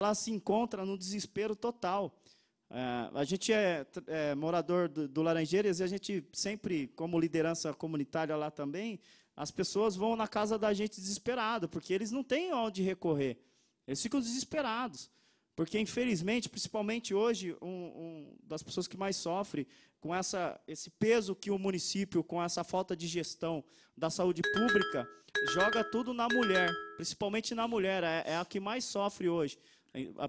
lá se encontra no desespero total. É, a gente é, é morador do, do, Laranjeiras e a gente sempre, como liderança comunitária lá também, as pessoas vão na casa da gente desesperado, porque eles não têm onde recorrer. Eles ficam desesperados. Porque, infelizmente, principalmente hoje, um, um das pessoas que mais sofre com essa, esse peso que o município, com essa falta de gestão da saúde pública, joga tudo na mulher, principalmente na mulher, é, é a que mais sofre hoje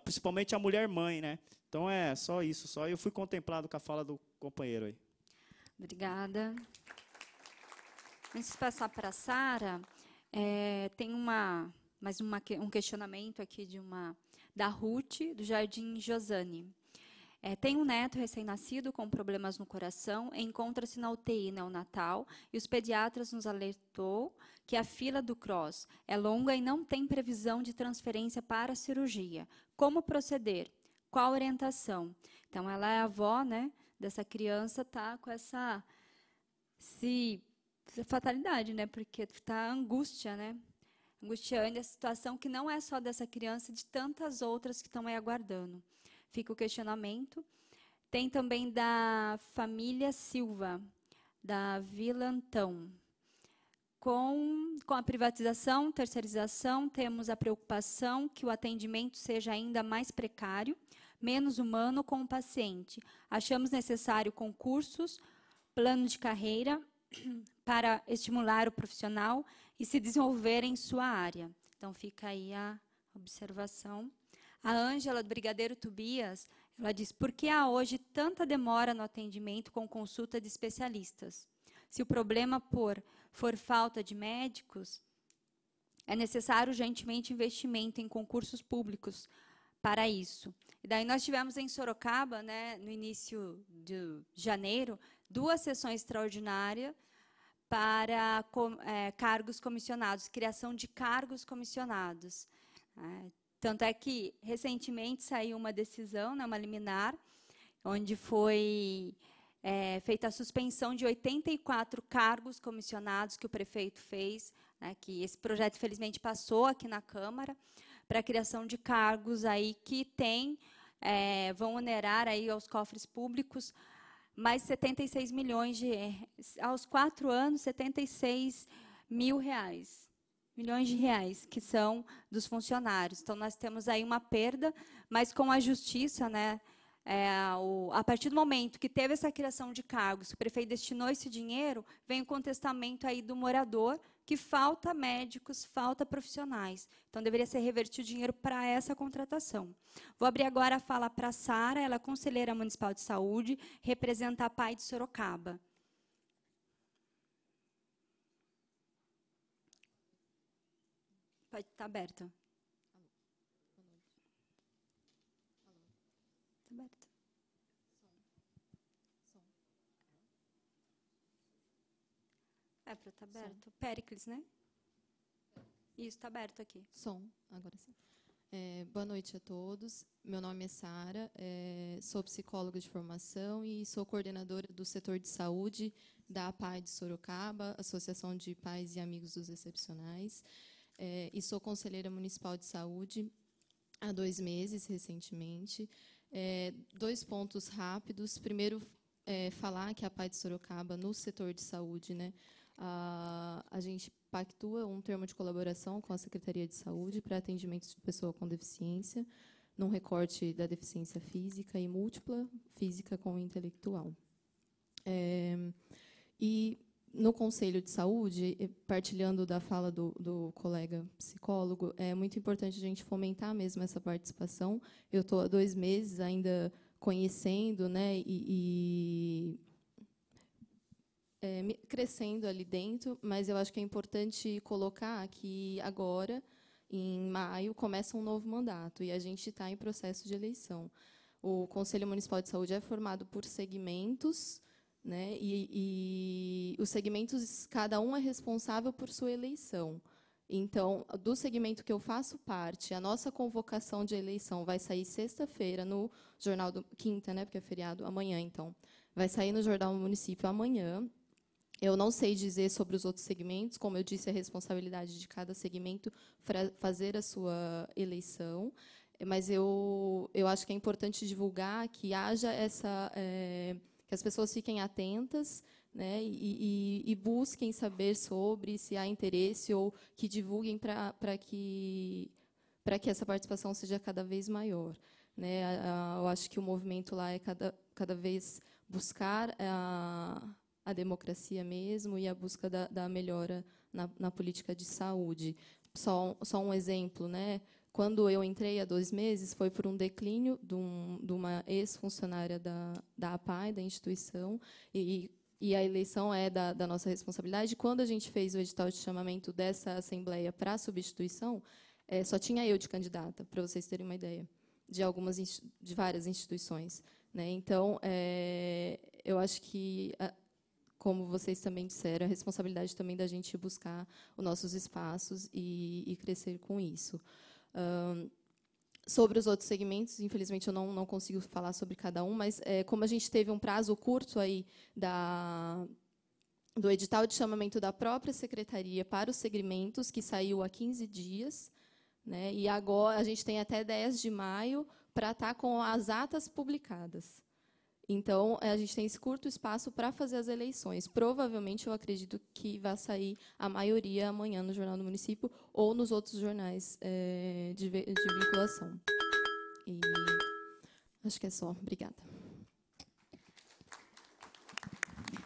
principalmente a mulher mãe, né? Então é só isso, só eu fui contemplado com a fala do companheiro aí. Obrigada. Antes de passar para a Sara, é, tem uma mais uma, um questionamento aqui de uma da Ruth do Jardim Josane. É, tem um neto recém-nascido com problemas no coração, encontra-se na UTI neonatal e os pediatras nos alertou que a fila do CROSS é longa e não tem previsão de transferência para a cirurgia. Como proceder? Qual orientação? Então, ela é avó né, dessa criança, tá com essa, se, fatalidade, né? Porque está angústia, né? Angustiante a situação que não é só dessa criança, de tantas outras que estão aí aguardando. Fica o questionamento. Tem também da família Silva, da Vila Antão. Com, com a privatização, terceirização, temos a preocupação que o atendimento seja ainda mais precário, menos humano com o paciente. Achamos necessário concursos, plano de carreira para estimular o profissional e se desenvolver em sua área. Então, fica aí a observação. A Ângela do Brigadeiro Tobias, ela diz: "Por que há hoje tanta demora no atendimento com consulta de especialistas? Se o problema por for falta de médicos, é necessário urgentemente investimento em concursos públicos para isso. E daí nós tivemos em Sorocaba, né, no início de janeiro, duas sessões extraordinárias para é, cargos comissionados, criação de cargos comissionados. É, tanto é que, recentemente, saiu uma decisão, né, uma liminar, onde foi é, feita a suspensão de 84 cargos comissionados que o prefeito fez, né, que esse projeto, felizmente passou aqui na Câmara, para a criação de cargos aí que tem, é, vão onerar aí aos cofres públicos mais 76 milhões de aos quatro anos 76 mil reais milhões de reais que são dos funcionários. Então nós temos aí uma perda, mas com a justiça, né? É, o, a partir do momento que teve essa criação de cargos, o prefeito destinou esse dinheiro, vem o contestamento aí do morador, que falta médicos, falta profissionais. Então, deveria ser revertido o dinheiro para essa contratação. Vou abrir agora a fala para a Sara, ela é conselheira municipal de saúde, representa a PAI de Sorocaba. Pode tá, estar tá aberto. Está aberto. É para estar tá aberto. Som. Pericles, né? Isso, está aberto aqui. Som, agora sim. É, boa noite a todos. Meu nome é Sara, é, sou psicóloga de formação e sou coordenadora do setor de saúde da APAI de Sorocaba, Associação de Pais e Amigos dos Excepcionais é, e sou conselheira municipal de saúde há dois meses, recentemente. É, dois pontos rápidos. Primeiro, é, falar que a PAI de Sorocaba, no setor de saúde, né, a, a gente pactua um termo de colaboração com a Secretaria de Saúde para atendimentos de pessoa com deficiência, num recorte da deficiência física e múltipla, física com intelectual. É, e no Conselho de Saúde, partilhando da fala do, do, colega psicólogo, é muito importante a gente fomentar mesmo essa participação. Eu estou há dois meses ainda conhecendo né, e, e é, crescendo ali dentro, mas eu acho que é importante colocar que agora, em maio, começa um novo mandato e a gente está em processo de eleição. O Conselho Municipal de Saúde é formado por segmentos, né? E, e os segmentos, cada um é responsável por sua eleição. Então, do segmento que eu faço parte, a nossa convocação de eleição vai sair sexta-feira no Jornal do Quinta, né? Porque é feriado amanhã, então. Vai sair no Jornal do Município amanhã. Eu não sei dizer sobre os outros segmentos, como eu disse, é responsabilidade de cada segmento fazer a sua eleição, mas eu, eu acho que é importante divulgar que haja essa. É, que as pessoas fiquem atentas né, e, e, e busquem saber sobre, se há interesse, ou que divulguem para que, para que essa participação seja cada vez maior. Né, a, a, eu acho que o movimento lá é cada, cada vez buscar a, a democracia mesmo e a busca da, da melhora na, na política de saúde. Só, só um exemplo, né? Quando eu entrei há dois meses, foi por um declínio de, um, de uma ex-funcionária da, da APAI, da instituição, e, e a eleição é da, da nossa responsabilidade. Quando a gente fez o edital de chamamento dessa Assembleia para a substituição, é, só tinha eu de candidata, para vocês terem uma ideia, de algumas de várias instituições. Né? Então, é, eu acho que, como vocês também disseram, a responsabilidade também da gente buscar os nossos espaços e, e crescer com isso sobre os outros segmentos, infelizmente eu não, não consigo falar sobre cada um, mas é, como a gente teve um prazo curto aí da, do edital de chamamento da própria secretaria para os segmentos, que saiu há 15 dias, né, e agora a gente tem até 10 de maio para estar tá com as atas publicadas. Então, eh, a gente tem esse curto espaço para fazer as eleições. Provavelmente, eu acredito que vai sair a maioria amanhã no Jornal do Município ou nos outros jornais é, de, de vinculação. E acho que é só. Obrigada.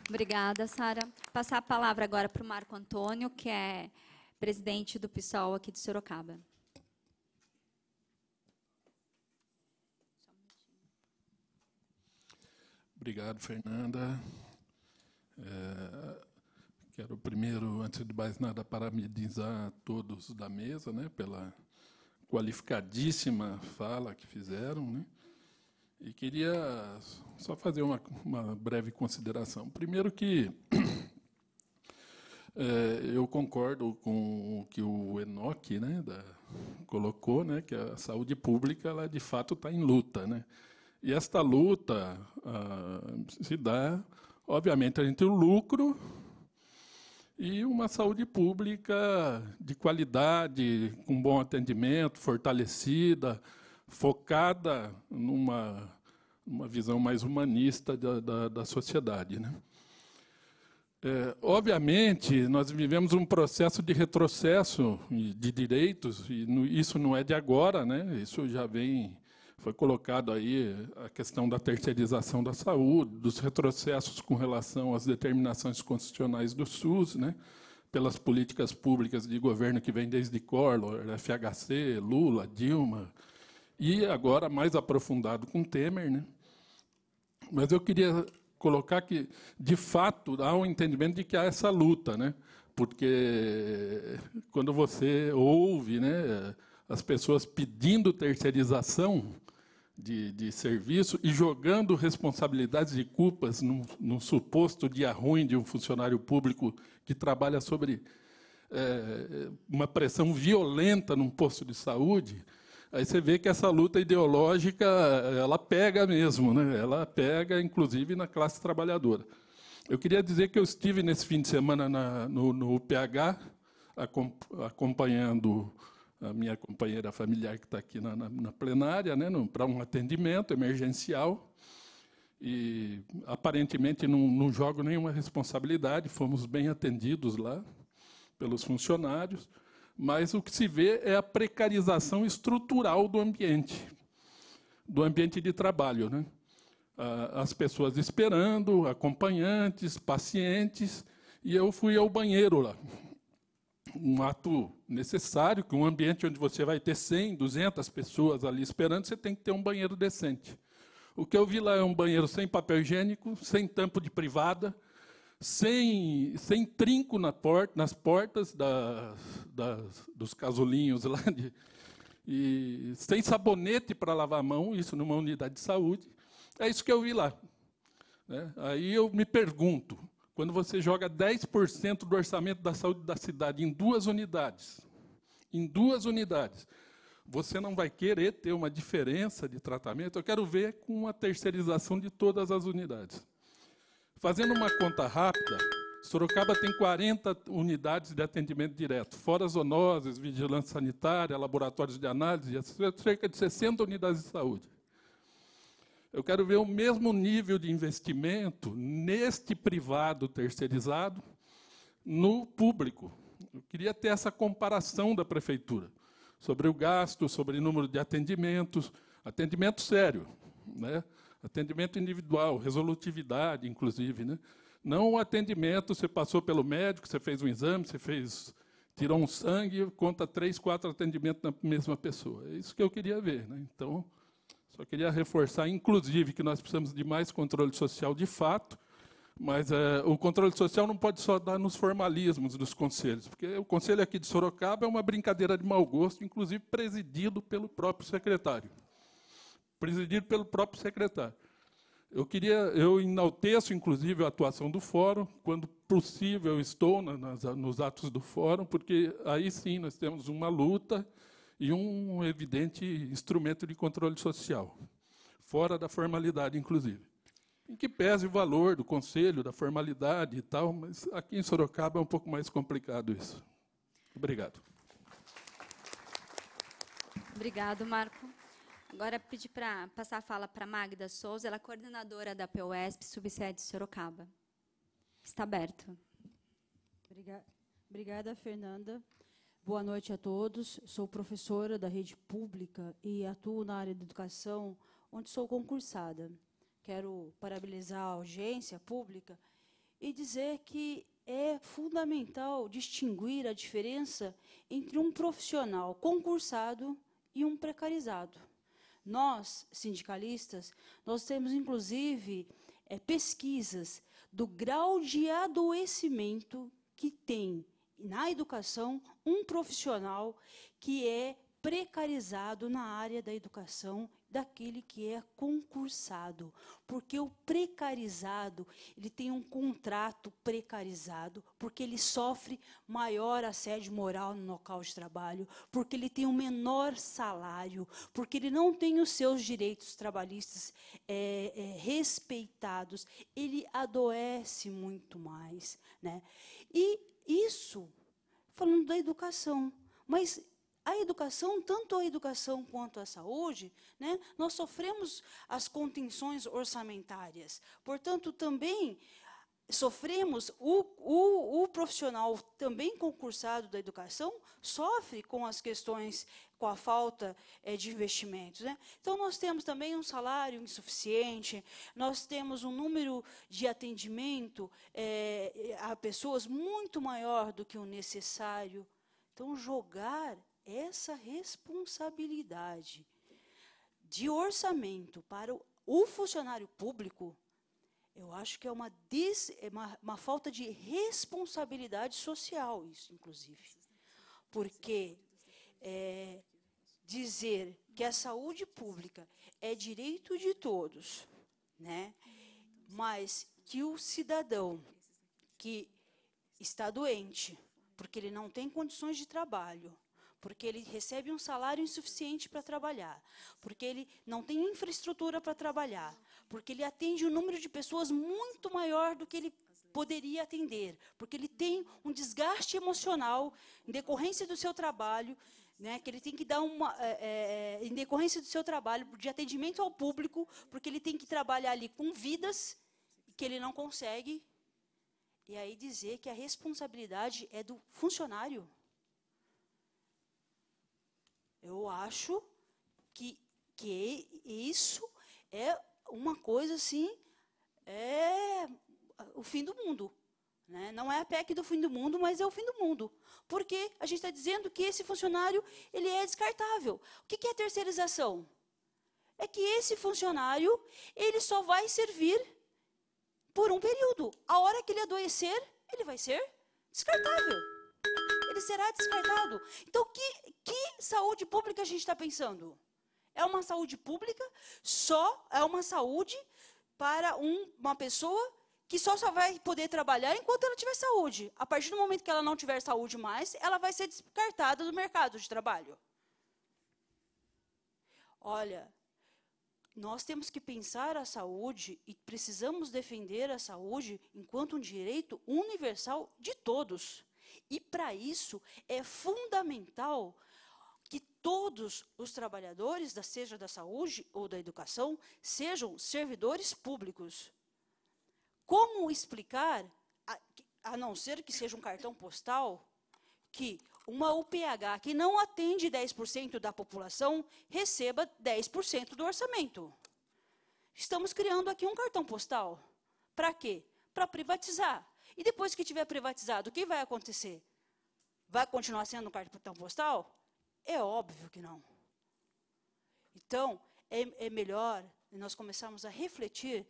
Obrigada, Sara. Passar a palavra agora para o Marco Antônio, que é presidente do PSOL aqui de Sorocaba. Obrigado, Fernanda. É, quero primeiro, antes de mais nada, parabenizar todos da mesa, né, pela qualificadíssima fala que fizeram, né? E queria só fazer uma, uma breve consideração. Primeiro que é, eu concordo com o que o Enoch né, da, colocou, né, que a saúde pública ela de fato está em luta, né? E esta luta uh, se dá, obviamente, entre o lucro e uma saúde pública de qualidade, com bom atendimento, fortalecida, focada numa uma visão mais humanista da, da, da sociedade. Né? É, obviamente, nós vivemos um processo de retrocesso de direitos, e isso não é de agora, né? isso já vem foi colocado aí a questão da terceirização da saúde, dos retrocessos com relação às determinações constitucionais do SUS, né? pelas políticas públicas de governo que vem desde Collor, FHC, Lula, Dilma, e agora mais aprofundado com Temer. Né? Mas eu queria colocar que, de fato, há um entendimento de que há essa luta, né? porque quando você ouve né, as pessoas pedindo terceirização, de, de serviço e jogando responsabilidades e culpas num, num, suposto dia ruim de um funcionário público que trabalha sobre é, uma pressão violenta num posto de saúde, aí você vê que essa luta ideológica ela pega mesmo, né? ela pega inclusive na classe trabalhadora. Eu queria dizer que eu estive nesse fim de semana na, no, no UPH acompanhando a minha companheira familiar que está aqui na, na, na plenária, né, para um atendimento emergencial. E aparentemente não, não jogo nenhuma responsabilidade, fomos bem atendidos lá pelos funcionários, mas o que se vê é a precarização estrutural do ambiente, do ambiente de trabalho. Né? As pessoas esperando, acompanhantes, pacientes, e eu fui ao banheiro lá um ato necessário, que um ambiente onde você vai ter 100, 200 pessoas ali esperando, você tem que ter um banheiro decente. O que eu vi lá é um banheiro sem papel higiênico, sem tampo de privada, sem, sem trinco na porta, nas portas da, da, dos casulinhos lá, de, e sem sabonete para lavar a mão, isso numa unidade de saúde. É isso que eu vi lá. Né? Aí eu me pergunto, quando você joga 10% do orçamento da saúde da cidade em duas unidades, em duas unidades, você não vai querer ter uma diferença de tratamento. Eu quero ver com a terceirização de todas as unidades. Fazendo uma conta rápida, Sorocaba tem 40 unidades de atendimento direto, fora zoonoses, vigilância sanitária, laboratórios de análise, cerca de 60 unidades de saúde. Eu quero ver o mesmo nível de investimento neste privado terceirizado no público. Eu queria ter essa comparação da prefeitura sobre o gasto, sobre o número de atendimentos, atendimento sério, né? atendimento individual, resolutividade, inclusive. Né? Não o atendimento, você passou pelo médico, você fez um exame, você fez tirou um sangue, conta três, quatro atendimentos na mesma pessoa. É isso que eu queria ver. Né? Então, só queria reforçar, inclusive, que nós precisamos de mais controle social de fato, mas é, o controle social não pode só dar nos formalismos dos conselhos, porque o conselho aqui de Sorocaba é uma brincadeira de mau gosto, inclusive presidido pelo próprio secretário. Presidido pelo próprio secretário. Eu queria, eu enalteço, inclusive, a atuação do fórum, quando possível estou nas, nos atos do fórum, porque aí sim nós temos uma luta e um evidente instrumento de controle social, fora da formalidade, inclusive. Em que pese o valor do conselho, da formalidade e tal, mas aqui em Sorocaba é um pouco mais complicado isso. Obrigado. Obrigado, Marco. Agora pedi para passar a fala para Magda Souza, ela é coordenadora da POSP, subsede Sorocaba. Está aberto. Obrigada, Fernanda. Boa noite a todos. Sou professora da rede pública e atuo na área da educação, onde sou concursada. Quero parabenizar a audiência pública e dizer que é fundamental distinguir a diferença entre um profissional concursado e um precarizado. Nós, sindicalistas, nós temos inclusive é, pesquisas do grau de adoecimento que tem na educação um profissional que é precarizado na área da educação daquele que é concursado, porque o precarizado, ele tem um contrato precarizado, porque ele sofre maior assédio moral no local de trabalho, porque ele tem um menor salário, porque ele não tem os seus direitos trabalhistas é, é, respeitados, ele adoece muito mais. Né? E isso, falando da educação. Mas a educação, tanto a educação quanto a saúde, né, nós sofremos as contenções orçamentárias. Portanto, também sofremos, o, o, o, profissional também concursado da educação sofre com as questões, com a falta é, de investimentos. Né? Então, nós temos também um salário insuficiente, nós temos um número de atendimento é, a pessoas muito maior do que o necessário. Então, jogar essa responsabilidade de orçamento para o, o funcionário público eu acho que é uma, des, é uma, uma falta de responsabilidade social, isso, inclusive. Porque é, dizer que a saúde pública é direito de todos, né? mas que o cidadão que está doente, porque ele não tem condições de trabalho, porque ele recebe um salário insuficiente para trabalhar, porque ele não tem infraestrutura para trabalhar, porque ele atende um número de pessoas muito maior do que ele poderia atender, porque ele tem um desgaste emocional em decorrência do seu trabalho, né, que ele tem que dar uma, é, é, é, em decorrência do seu trabalho de atendimento ao público, porque ele tem que trabalhar ali com vidas que ele não consegue, e aí dizer que a responsabilidade é do funcionário. Eu acho que, que isso é uma coisa assim é o fim do mundo. Né? Não é a PEC do fim do mundo, mas é o fim do mundo. Porque a gente está dizendo que esse funcionário ele é descartável. O que, que é terceirização? É que esse funcionário ele só vai servir por um período. A hora que ele adoecer, ele vai ser descartável. Ele será descartado. Então, que, que saúde pública a gente está pensando? É uma saúde pública, só é uma saúde para um, uma pessoa que só, só vai poder trabalhar enquanto ela tiver saúde. A partir do momento que ela não tiver saúde mais, ela vai ser descartada do mercado de trabalho. Olha, nós temos que pensar a saúde e precisamos defender a saúde enquanto um direito universal de todos. E para isso é fundamental todos os trabalhadores, da, seja da saúde ou da educação, sejam servidores públicos. Como explicar, a, a não ser que seja um cartão postal, que uma UPH que não atende 10% da população receba 10% do orçamento? Estamos criando aqui um cartão postal. Para quê? Para privatizar. E depois que tiver privatizado, o que vai acontecer? Vai continuar sendo um cartão postal? É óbvio que não. Então, é, é melhor nós começarmos a refletir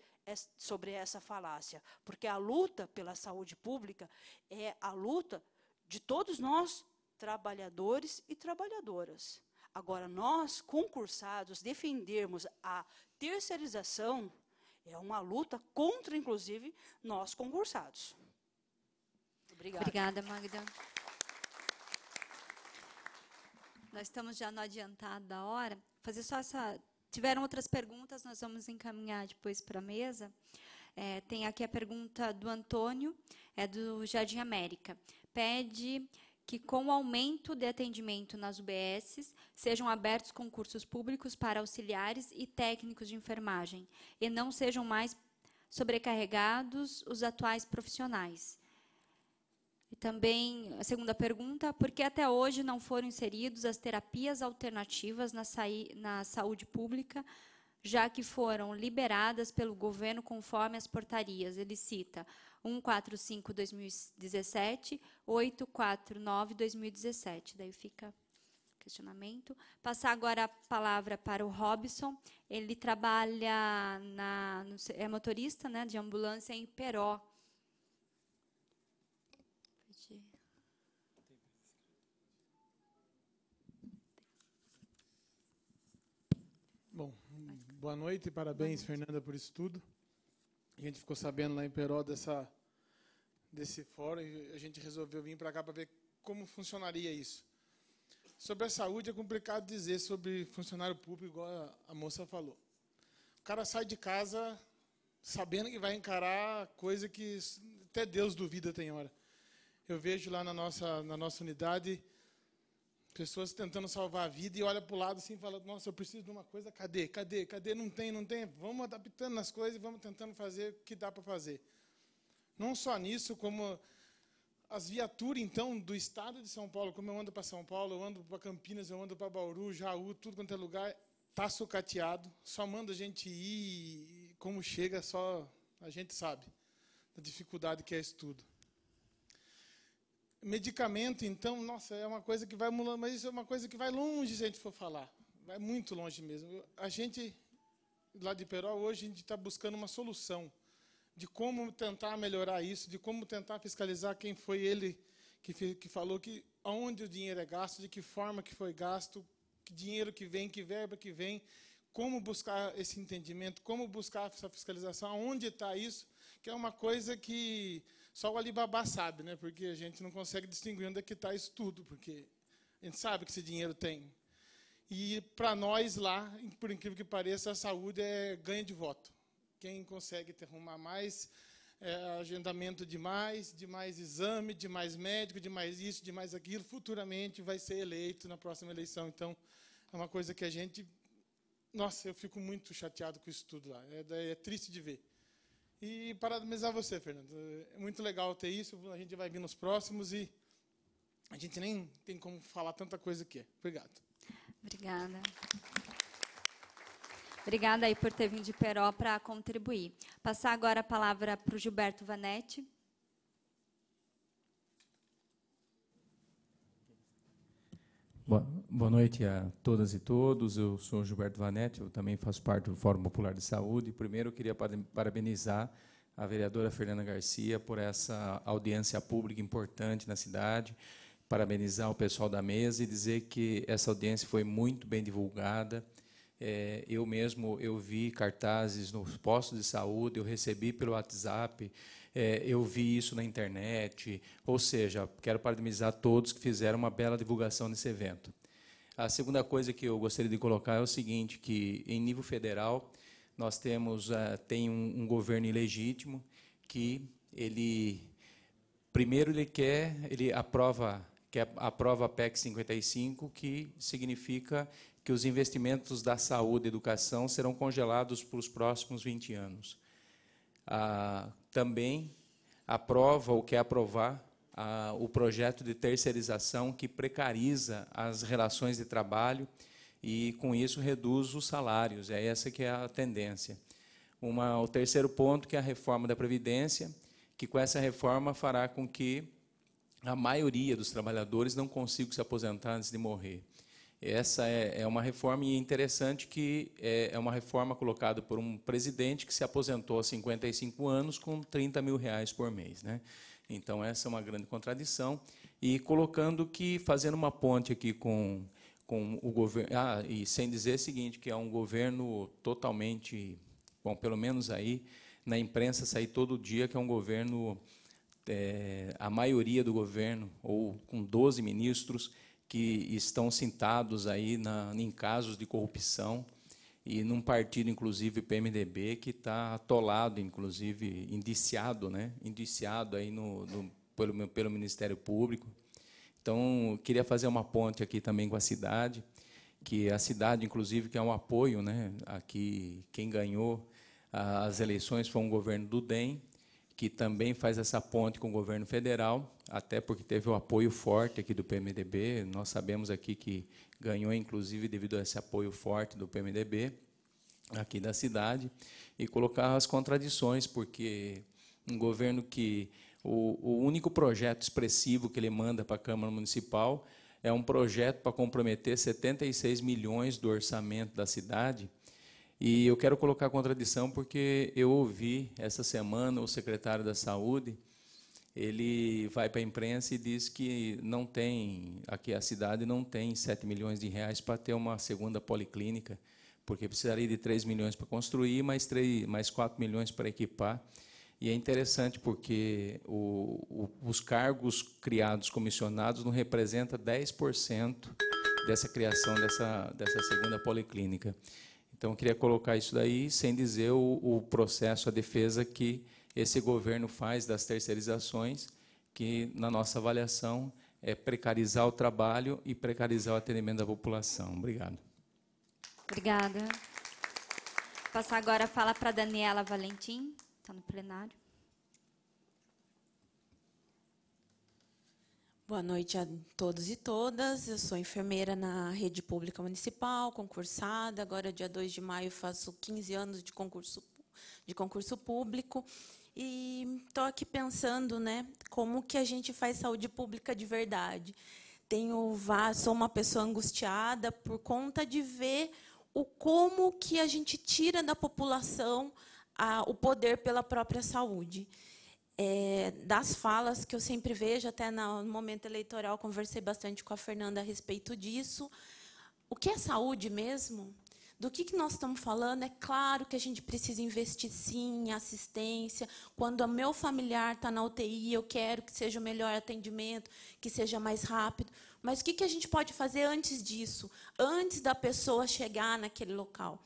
sobre essa falácia, porque a luta pela saúde pública é a luta de todos nós, trabalhadores e trabalhadoras. Agora, nós, concursados, defendermos a terceirização é uma luta contra, inclusive, nós concursados. Obrigada. Obrigada, Magda. Nós estamos já no adiantado da hora. Fazer só essa. Tiveram outras perguntas, nós vamos encaminhar depois para a mesa. É, tem aqui a pergunta do Antônio, é do Jardim América. Pede que, com o aumento de atendimento nas UBSs, sejam abertos concursos públicos para auxiliares e técnicos de enfermagem, e não sejam mais sobrecarregados os atuais profissionais. E também, a segunda pergunta, por que até hoje não foram inseridos as terapias alternativas na, na saúde pública, já que foram liberadas pelo governo conforme as portarias? Ele cita 145-2017, 849-2017. Daí fica questionamento. Passar agora a palavra para o Robson. Ele trabalha na, é motorista né, de ambulância em Peró, Boa noite e parabéns, noite. Fernanda, por isso tudo. A gente ficou sabendo lá em Peró dessa, desse fórum e a gente resolveu vir para cá para ver como funcionaria isso. Sobre a saúde é complicado dizer sobre funcionário público, igual a, moça falou. O cara sai de casa sabendo que vai encarar coisa que até Deus duvida tem hora. Eu vejo lá na nossa, na nossa unidade Pessoas tentando salvar a vida e olha para o lado assim e fala, nossa, eu preciso de uma coisa, cadê? Cadê? Cadê? Não tem, não tem. Vamos adaptando as coisas e vamos tentando fazer o que dá para fazer. Não só nisso, como as viaturas, então, do estado de São Paulo, como eu ando para São Paulo, eu ando para Campinas, eu ando para Bauru, Jaú, tudo quanto é lugar, está sucateado, só manda a gente ir e como chega, só a gente sabe da dificuldade que é isso tudo. Medicamento, então, nossa, é uma coisa que vai mudando, mas isso é uma coisa que vai longe se a gente for falar. Vai muito longe mesmo. A gente, lá de Peró, hoje a gente está buscando uma solução de como tentar melhorar isso, de como tentar fiscalizar quem foi ele que, que falou que aonde o dinheiro é gasto, de que forma que foi gasto, que dinheiro que vem, que verba que vem, como buscar esse entendimento, como buscar essa fiscalização, aonde está isso, que é uma coisa que só o Alibaba sabe, né? Porque a gente não consegue distinguir onde é que está isso tudo, porque a gente sabe que esse dinheiro tem. E para nós lá, por incrível que pareça, a saúde é ganho de voto. Quem consegue ter arrumar mais é, agendamento de mais, de mais exame, de mais médico, de mais isso, de mais aquilo, futuramente vai ser eleito na próxima eleição. Então, é uma coisa que a gente. Nossa, eu fico muito chateado com isso tudo lá. é, é triste de ver. E parabenizar você, Fernando. É muito legal ter isso. A gente vai vir nos próximos e a gente nem tem como falar tanta coisa aqui. Obrigado. Obrigada. Obrigada aí por ter vindo de Peró para contribuir. Passar agora a palavra para o Gilberto Vanetti. Boa noite a todas e todos. Eu sou Gilberto Vanetti, eu também faço parte do Fórum Popular de Saúde. Primeiro, eu queria parabenizar a vereadora Fernanda Garcia por essa audiência pública importante na cidade, parabenizar o pessoal da mesa e dizer que essa audiência foi muito bem divulgada. É, eu mesmo eu vi cartazes nos postos de saúde, eu recebi pelo WhatsApp, é, eu vi isso na internet. Ou seja, quero parabenizar todos que fizeram uma bela divulgação nesse evento. A segunda coisa que eu gostaria de colocar é o seguinte, que em nível federal nós temos uh, tem um, um, governo ilegítimo que ele primeiro ele quer, ele aprova que aprova a PEC 55, que significa que os investimentos da saúde e educação serão congelados para os próximos 20 anos. Ah, também aprova ou quer aprovar o projeto de terceirização que precariza as relações de trabalho e, com isso, reduz os salários. É essa que é a tendência. Uma, o terceiro ponto, que é a reforma da Previdência, que, com essa reforma, fará com que a maioria dos trabalhadores não consiga se aposentar antes de morrer. Essa é, é uma reforma e é interessante que é, é, uma reforma colocada por um presidente que se aposentou aos 55 anos com 30 mil reais por mês. Né? Então, essa é uma grande contradição. E colocando que, fazendo uma ponte aqui com, com o governo. Ah, e sem dizer o seguinte, que é um governo totalmente. Bom, pelo menos aí, na imprensa sair todo dia, que é um governo. É, a maioria do governo, ou com 12 ministros, que estão cintados aí na, em casos de corrupção e num partido, inclusive, PMDB, que está atolado, inclusive, indiciado, né? indiciado aí no, no, pelo, pelo Ministério Público. Então, queria fazer uma ponte aqui também com a cidade, que a cidade, inclusive, que é um apoio, né? aqui quem ganhou as eleições foi um governo do DEM, que também faz essa ponte com o governo federal, até porque teve o um apoio forte aqui do PMDB. Nós sabemos aqui que ganhou inclusive devido a esse apoio forte do PMDB aqui da cidade, e colocar as contradições, porque um governo que o, o único projeto expressivo que ele manda para a Câmara Municipal é um projeto para comprometer 76 milhões do orçamento da cidade. E eu quero colocar a contradição porque eu ouvi essa semana o secretário da Saúde ele vai para a imprensa e diz que não tem, aqui a cidade não tem 7 milhões de reais para ter uma segunda policlínica, porque precisaria de 3 milhões para construir, mais, 3, mais 4 milhões para equipar. E é interessante porque o, o, os cargos criados, comissionados, não representa 10% dessa criação dessa, dessa segunda policlínica. Então, eu queria colocar isso daí, sem dizer o, o processo, a defesa que esse governo faz das terceirizações, que, na nossa avaliação, é precarizar o trabalho e precarizar o atendimento da população. Obrigado. Obrigada. Vou passar agora a fala para a Daniela Valentim, está no plenário. Boa noite a todos e todas. Eu sou enfermeira na rede pública municipal, concursada. Agora, dia 2 de maio, faço 15 anos de concurso, de concurso público. E estou aqui pensando, né, como que a gente faz saúde pública de verdade. Tenho, sou uma pessoa angustiada por conta de ver o como que a gente tira da população a, o poder pela própria saúde. É, das falas que eu sempre vejo, até no momento eleitoral conversei bastante com a Fernanda a respeito disso. O que é saúde mesmo? Do que, que nós estamos falando? É claro que a gente precisa investir sim em assistência. Quando o meu familiar está na UTI, eu quero que seja o melhor atendimento, que seja mais rápido. Mas o que, que a gente pode fazer antes disso? Antes da pessoa chegar naquele local?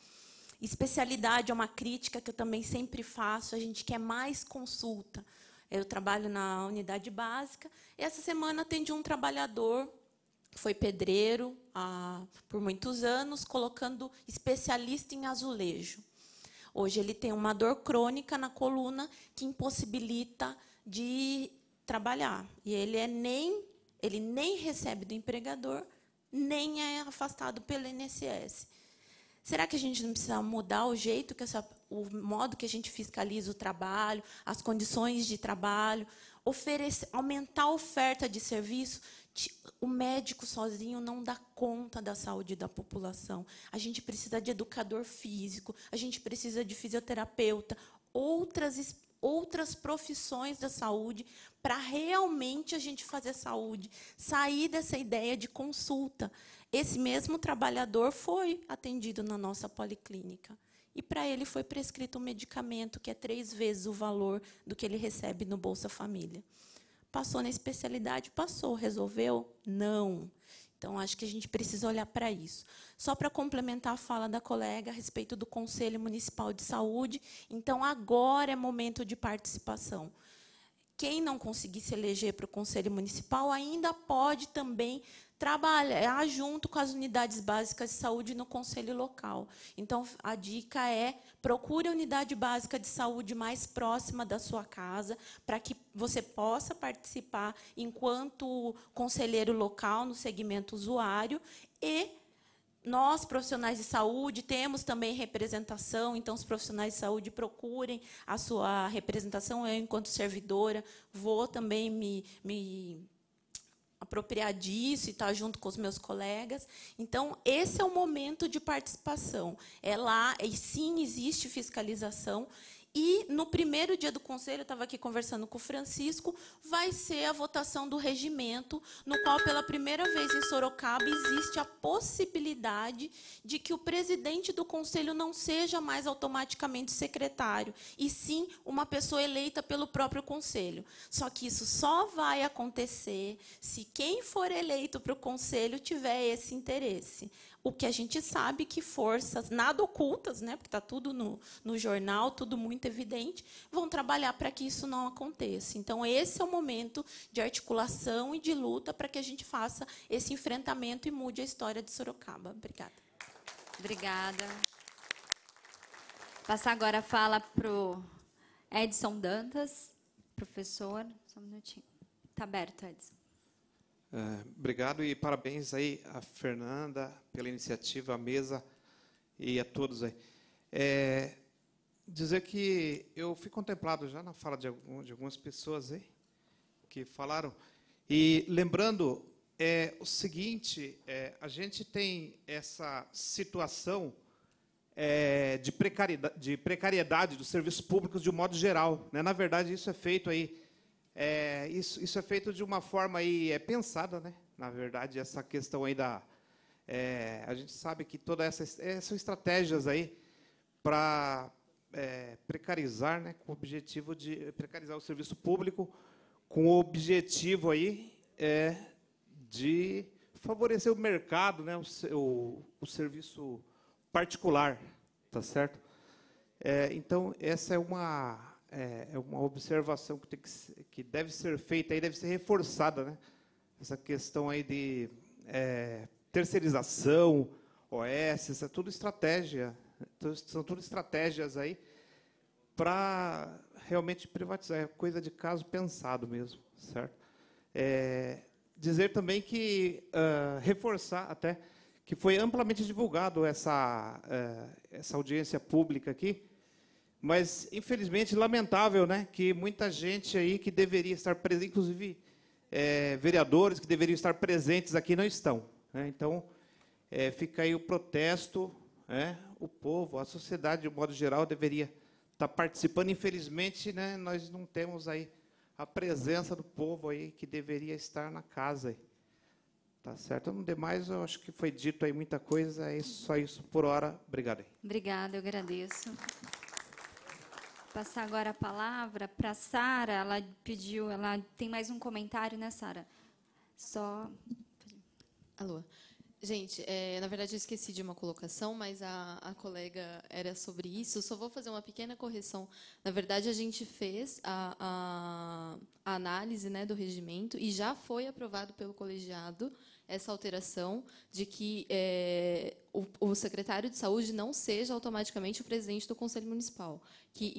Especialidade é uma crítica que eu também sempre faço. A gente quer mais consulta. Eu trabalho na unidade básica. E essa semana atendi um trabalhador foi pedreiro ah, por muitos anos, colocando especialista em azulejo. Hoje ele tem uma dor crônica na coluna que impossibilita de trabalhar. E ele é nem ele nem recebe do empregador, nem é afastado pelo INSS. Será que a gente não precisa mudar o jeito que essa, o modo que a gente fiscaliza o trabalho, as condições de trabalho, oferecer, aumentar a oferta de serviço, o médico sozinho não dá conta da saúde da população. A gente precisa de educador físico, a gente precisa de fisioterapeuta, outras, outras profissões da saúde, para realmente a gente fazer saúde. Sair dessa ideia de consulta. Esse mesmo trabalhador foi atendido na nossa policlínica. E para ele foi prescrito um medicamento que é três vezes o valor do que ele recebe no Bolsa Família. Passou na especialidade, passou, resolveu? Não. Então, acho que a gente precisa olhar para isso. Só para complementar a fala da colega a respeito do Conselho Municipal de Saúde, então agora é momento de participação. Quem não conseguir se eleger para o Conselho Municipal ainda pode também trabalhar é, ah, junto com as unidades básicas de saúde no conselho local. Então, a dica é procure a unidade básica de saúde mais próxima da sua casa, para que você possa participar enquanto conselheiro local no segmento usuário e nós, profissionais de saúde, temos também representação, então os profissionais de saúde procurem a sua representação. Eu, enquanto servidora, vou também me, me apropriar disso e estar tá junto com os meus colegas. Então, esse é o momento de participação. É lá, e sim, existe fiscalização, e no primeiro dia do conselho, eu estava aqui conversando com o Francisco, vai ser a votação do regimento, no qual, pela primeira vez em Sorocaba, existe a possibilidade de que o presidente do conselho não seja mais automaticamente secretário, e sim uma pessoa eleita pelo próprio conselho. Só que isso só vai acontecer se quem for eleito para o conselho tiver esse interesse o que a gente sabe que forças nada ocultas, né, porque está tudo no, no jornal, tudo muito evidente, vão trabalhar para que isso não aconteça. Então, esse é o momento de articulação e de luta para que a gente faça esse enfrentamento e mude a história de Sorocaba. Obrigada. Obrigada. Passar agora a fala para o Edson Dantas, professor. Só um minutinho. Está aberto, Edson. Eh, obrigado e parabéns aí a Fernanda pela iniciativa, a mesa e a todos aí. É, dizer que eu fui contemplado já na fala de, algumas pessoas aí que falaram e lembrando é o seguinte, é, a gente tem essa situação é, de, precariedade, de precariedade dos serviços públicos de um modo geral, né? Na verdade isso é feito aí é, isso, isso é feito de uma forma aí, é pensada, né? Na verdade, essa questão aí da... É, a gente sabe que todas essas é, são estratégias aí para é, precarizar, né, com o objetivo de precarizar o serviço público, com o objetivo aí é, de favorecer o mercado, né, o, o, o serviço particular, tá certo? É, então essa é uma é, é uma observação que, que, que, deve ser feita e deve ser reforçada, né? Essa questão aí de é, terceirização, OS, isso é tudo estratégia, são tudo estratégias aí para realmente privatizar, é coisa de caso pensado mesmo, certo? É, dizer também que, uh, reforçar até, que foi amplamente divulgado essa, uh, essa audiência pública aqui, mas, infelizmente, lamentável, né? Que muita gente aí que deveria estar presente, inclusive é, vereadores que deveriam estar presentes aqui, não estão. Né? Então, é, fica aí o protesto. Né? O povo, a sociedade, de um modo geral, deveria estar participando. Infelizmente, né, nós não temos aí a presença do povo aí que deveria estar na casa. Aí. Tá certo? No demais, eu acho que foi dito aí muita coisa. É só isso por hora. Obrigado. Aí. Obrigada, eu agradeço passar agora a palavra para Sara. Ela pediu, ela tem mais um comentário, né, Sara? Só. Alô. Gente, é, na verdade eu esqueci de uma colocação, mas a, a colega era sobre isso. só vou fazer uma pequena correção. Na verdade, a gente fez a, a, a análise né, do regimento e já foi aprovado pelo colegiado essa alteração de que é, o, o, secretário de saúde não seja automaticamente o presidente do conselho municipal, que,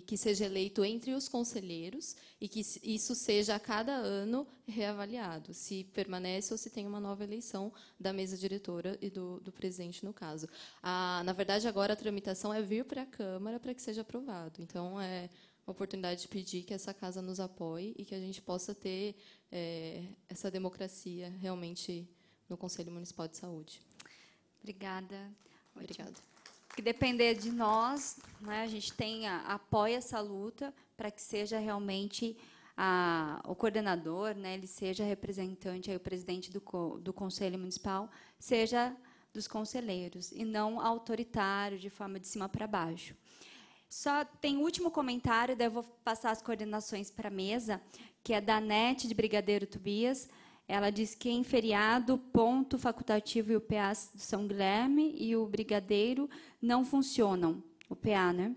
e, que seja eleito entre os conselheiros e que isso seja a cada ano reavaliado, se permanece ou se tem uma nova eleição da mesa diretora e do, do presidente, no caso. A, na verdade, agora a tramitação é vir para a Câmara para que seja aprovado. Então, é uma oportunidade de pedir que essa casa nos apoie e que a gente possa ter é, essa democracia realmente no Conselho Municipal de Saúde. Obrigada. Obrigada. Que depender de nós, né, a gente tenha apoia essa luta para que seja realmente a, o coordenador, né, ele seja representante, aí, o presidente do, do Conselho Municipal, seja dos conselheiros, e não autoritário, de forma de cima para baixo. Só tem último comentário, daí eu vou passar as coordenações para a mesa, que é da NET de Brigadeiro Tobias. Ela diz que em feriado, ponto facultativo e o PA do São Guilherme e o Brigadeiro não funcionam, o PA, né?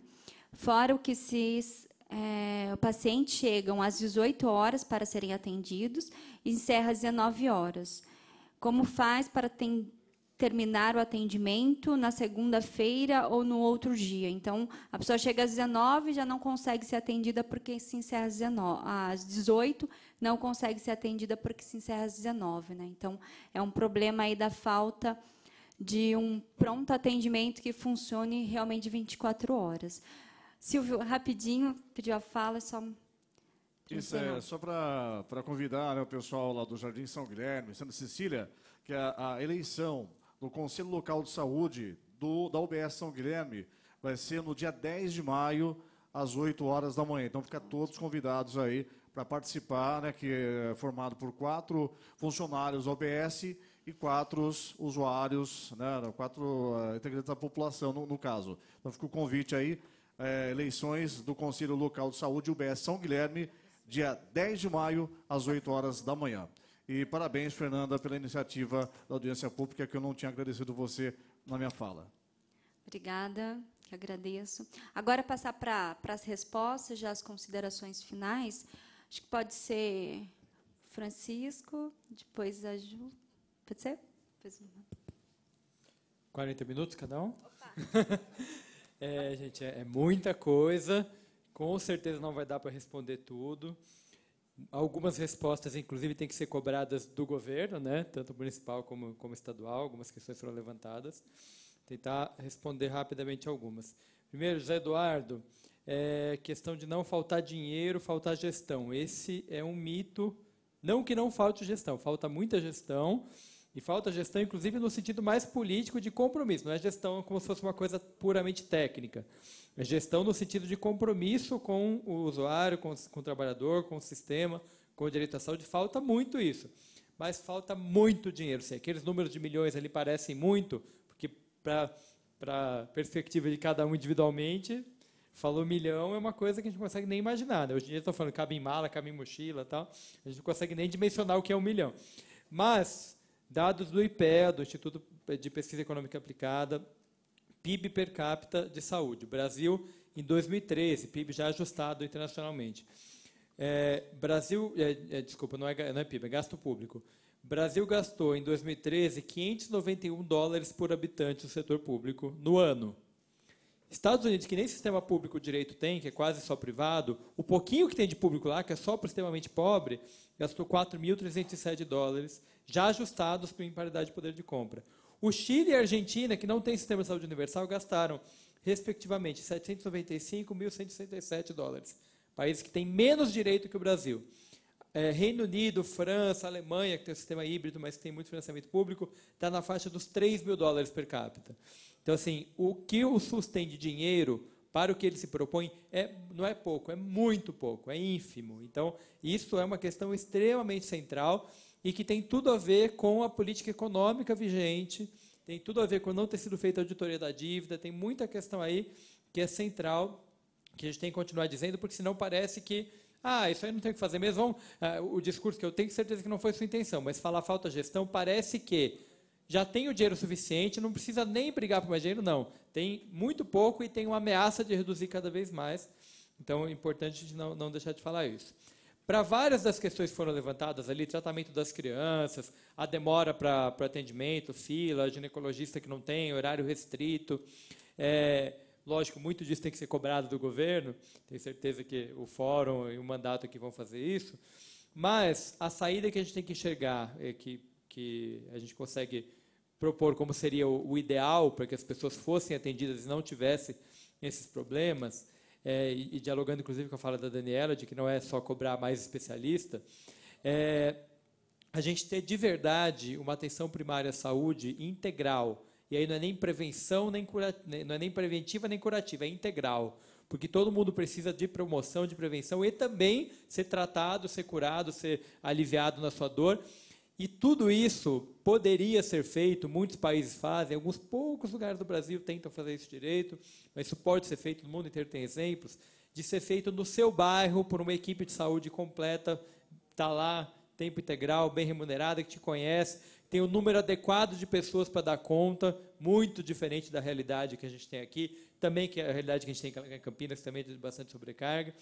Fora o que se é, o paciente chegam às 18 horas para serem atendidos e encerra às 19 horas. Como faz para atender terminar o atendimento na segunda-feira ou no outro dia. Então, a pessoa chega às 19 já não consegue ser atendida porque se encerra às, 19, às 18, não consegue ser atendida porque se encerra às 19. Né? Então, é um problema aí da falta de um pronto atendimento que funcione realmente 24 horas. Silvio, rapidinho, pediu a fala, só isso é só para convidar né, o pessoal lá do Jardim São Guilherme, Santa Cecília, que é a, a eleição no Conselho Local de Saúde do, da UBS São Guilherme. Vai ser no dia 10 de maio, às 8 horas da manhã. Então, fica todos convidados aí para participar, né, que é formado por quatro funcionários da UBS e quatro usuários, né, quatro eh, integrantes da população, no, no caso. Então, fica o convite aí, é, eleições do Conselho Local de Saúde UBS São Guilherme, dia 10 de maio, às 8 horas da manhã. E parabéns, Fernanda, pela iniciativa da audiência pública, que eu não tinha agradecido você na minha fala. Obrigada, que agradeço. Agora, passar para as respostas, já as considerações finais. Acho que pode ser Francisco, depois a Ju. Pode ser? Depois... 40 minutos cada um? Opa. é, gente, é, é muita coisa. Com certeza não vai dar para responder tudo. Algumas respostas, inclusive, têm que ser cobradas do governo, né? tanto municipal como, como estadual. Algumas questões foram levantadas. Tentar responder rapidamente algumas. Primeiro, José Eduardo, é questão de não faltar dinheiro, faltar gestão. Esse é um mito. Não que não falte gestão, falta muita gestão e falta gestão, inclusive, no sentido mais político de compromisso. Não é gestão como se fosse uma coisa puramente técnica. É gestão no sentido de compromisso com o usuário, com, com o trabalhador, com o sistema, com o direito à saúde. Falta muito isso. Mas falta muito dinheiro. Assim, aqueles números de milhões ali parecem muito, porque para a perspectiva de cada um individualmente, falou milhão é uma coisa que a gente não consegue nem imaginar. Né? Hoje em dia estou falando cabe em mala, cabe em mochila tal. A gente não consegue nem dimensionar o que é um milhão. Mas Dados do IPEA, do Instituto de Pesquisa Econômica Aplicada, PIB per capita de saúde. Brasil, em 2013, PIB já ajustado internacionalmente. É, Brasil, é, é, desculpa, não é, não é PIB, é gasto público. Brasil gastou, em 2013, 591 dólares por habitante no setor público no ano. Estados Unidos, que nem sistema público direito tem, que é quase só privado, o pouquinho que tem de público lá, que é só para o extremamente pobre, gastou 4.307 dólares, já ajustados para imparidade de poder de compra. O Chile e a Argentina, que não têm sistema de saúde universal, gastaram, respectivamente, 795.167 dólares. Países que têm menos direito que o Brasil. É, Reino Unido, França, Alemanha, que tem um sistema híbrido, mas tem muito financiamento público, está na faixa dos 3 mil dólares per capita. Então, assim, o que o SUS tem de dinheiro para o que ele se propõe é, não é pouco, é muito pouco, é ínfimo. Então, isso é uma questão extremamente central e que tem tudo a ver com a política econômica vigente, tem tudo a ver com não ter sido feita a auditoria da dívida, tem muita questão aí que é central, que a gente tem que continuar dizendo, porque senão parece que ah, isso aí não tem o que fazer mesmo. Vamos, ah, o discurso que eu tenho certeza que não foi sua intenção, mas falar falta gestão parece que já tem o dinheiro suficiente, não precisa nem brigar por mais dinheiro, não. Tem muito pouco e tem uma ameaça de reduzir cada vez mais. Então, é importante a gente não, não deixar de falar isso. Para várias das questões que foram levantadas ali, tratamento das crianças, a demora para atendimento, fila, ginecologista que não tem, horário restrito. É, lógico, muito disso tem que ser cobrado do governo, tenho certeza que o fórum e o mandato aqui vão fazer isso, mas a saída que a gente tem que enxergar, é que que a gente consegue propor como seria o, ideal para que as pessoas fossem atendidas e não tivessem esses problemas, é, e, dialogando inclusive com a fala da Daniela, de que não é só cobrar mais especialista, é, a gente ter de verdade uma atenção primária à saúde integral. E aí não é nem prevenção, nem cura, não é nem preventiva, nem curativa, é integral. Porque todo mundo precisa de promoção, de prevenção e também ser tratado, ser curado, ser aliviado na sua dor. E tudo isso poderia ser feito, muitos países fazem, alguns poucos lugares do Brasil tentam fazer isso direito, mas isso pode ser feito, no mundo inteiro tem exemplos, de ser feito no seu bairro por uma equipe de saúde completa, está lá, tempo integral, bem remunerada, que te conhece, tem o um número adequado de pessoas para dar conta, muito diferente da realidade que a gente tem aqui, também que é a realidade que a gente tem em Campinas, também de bastante sobrecarga,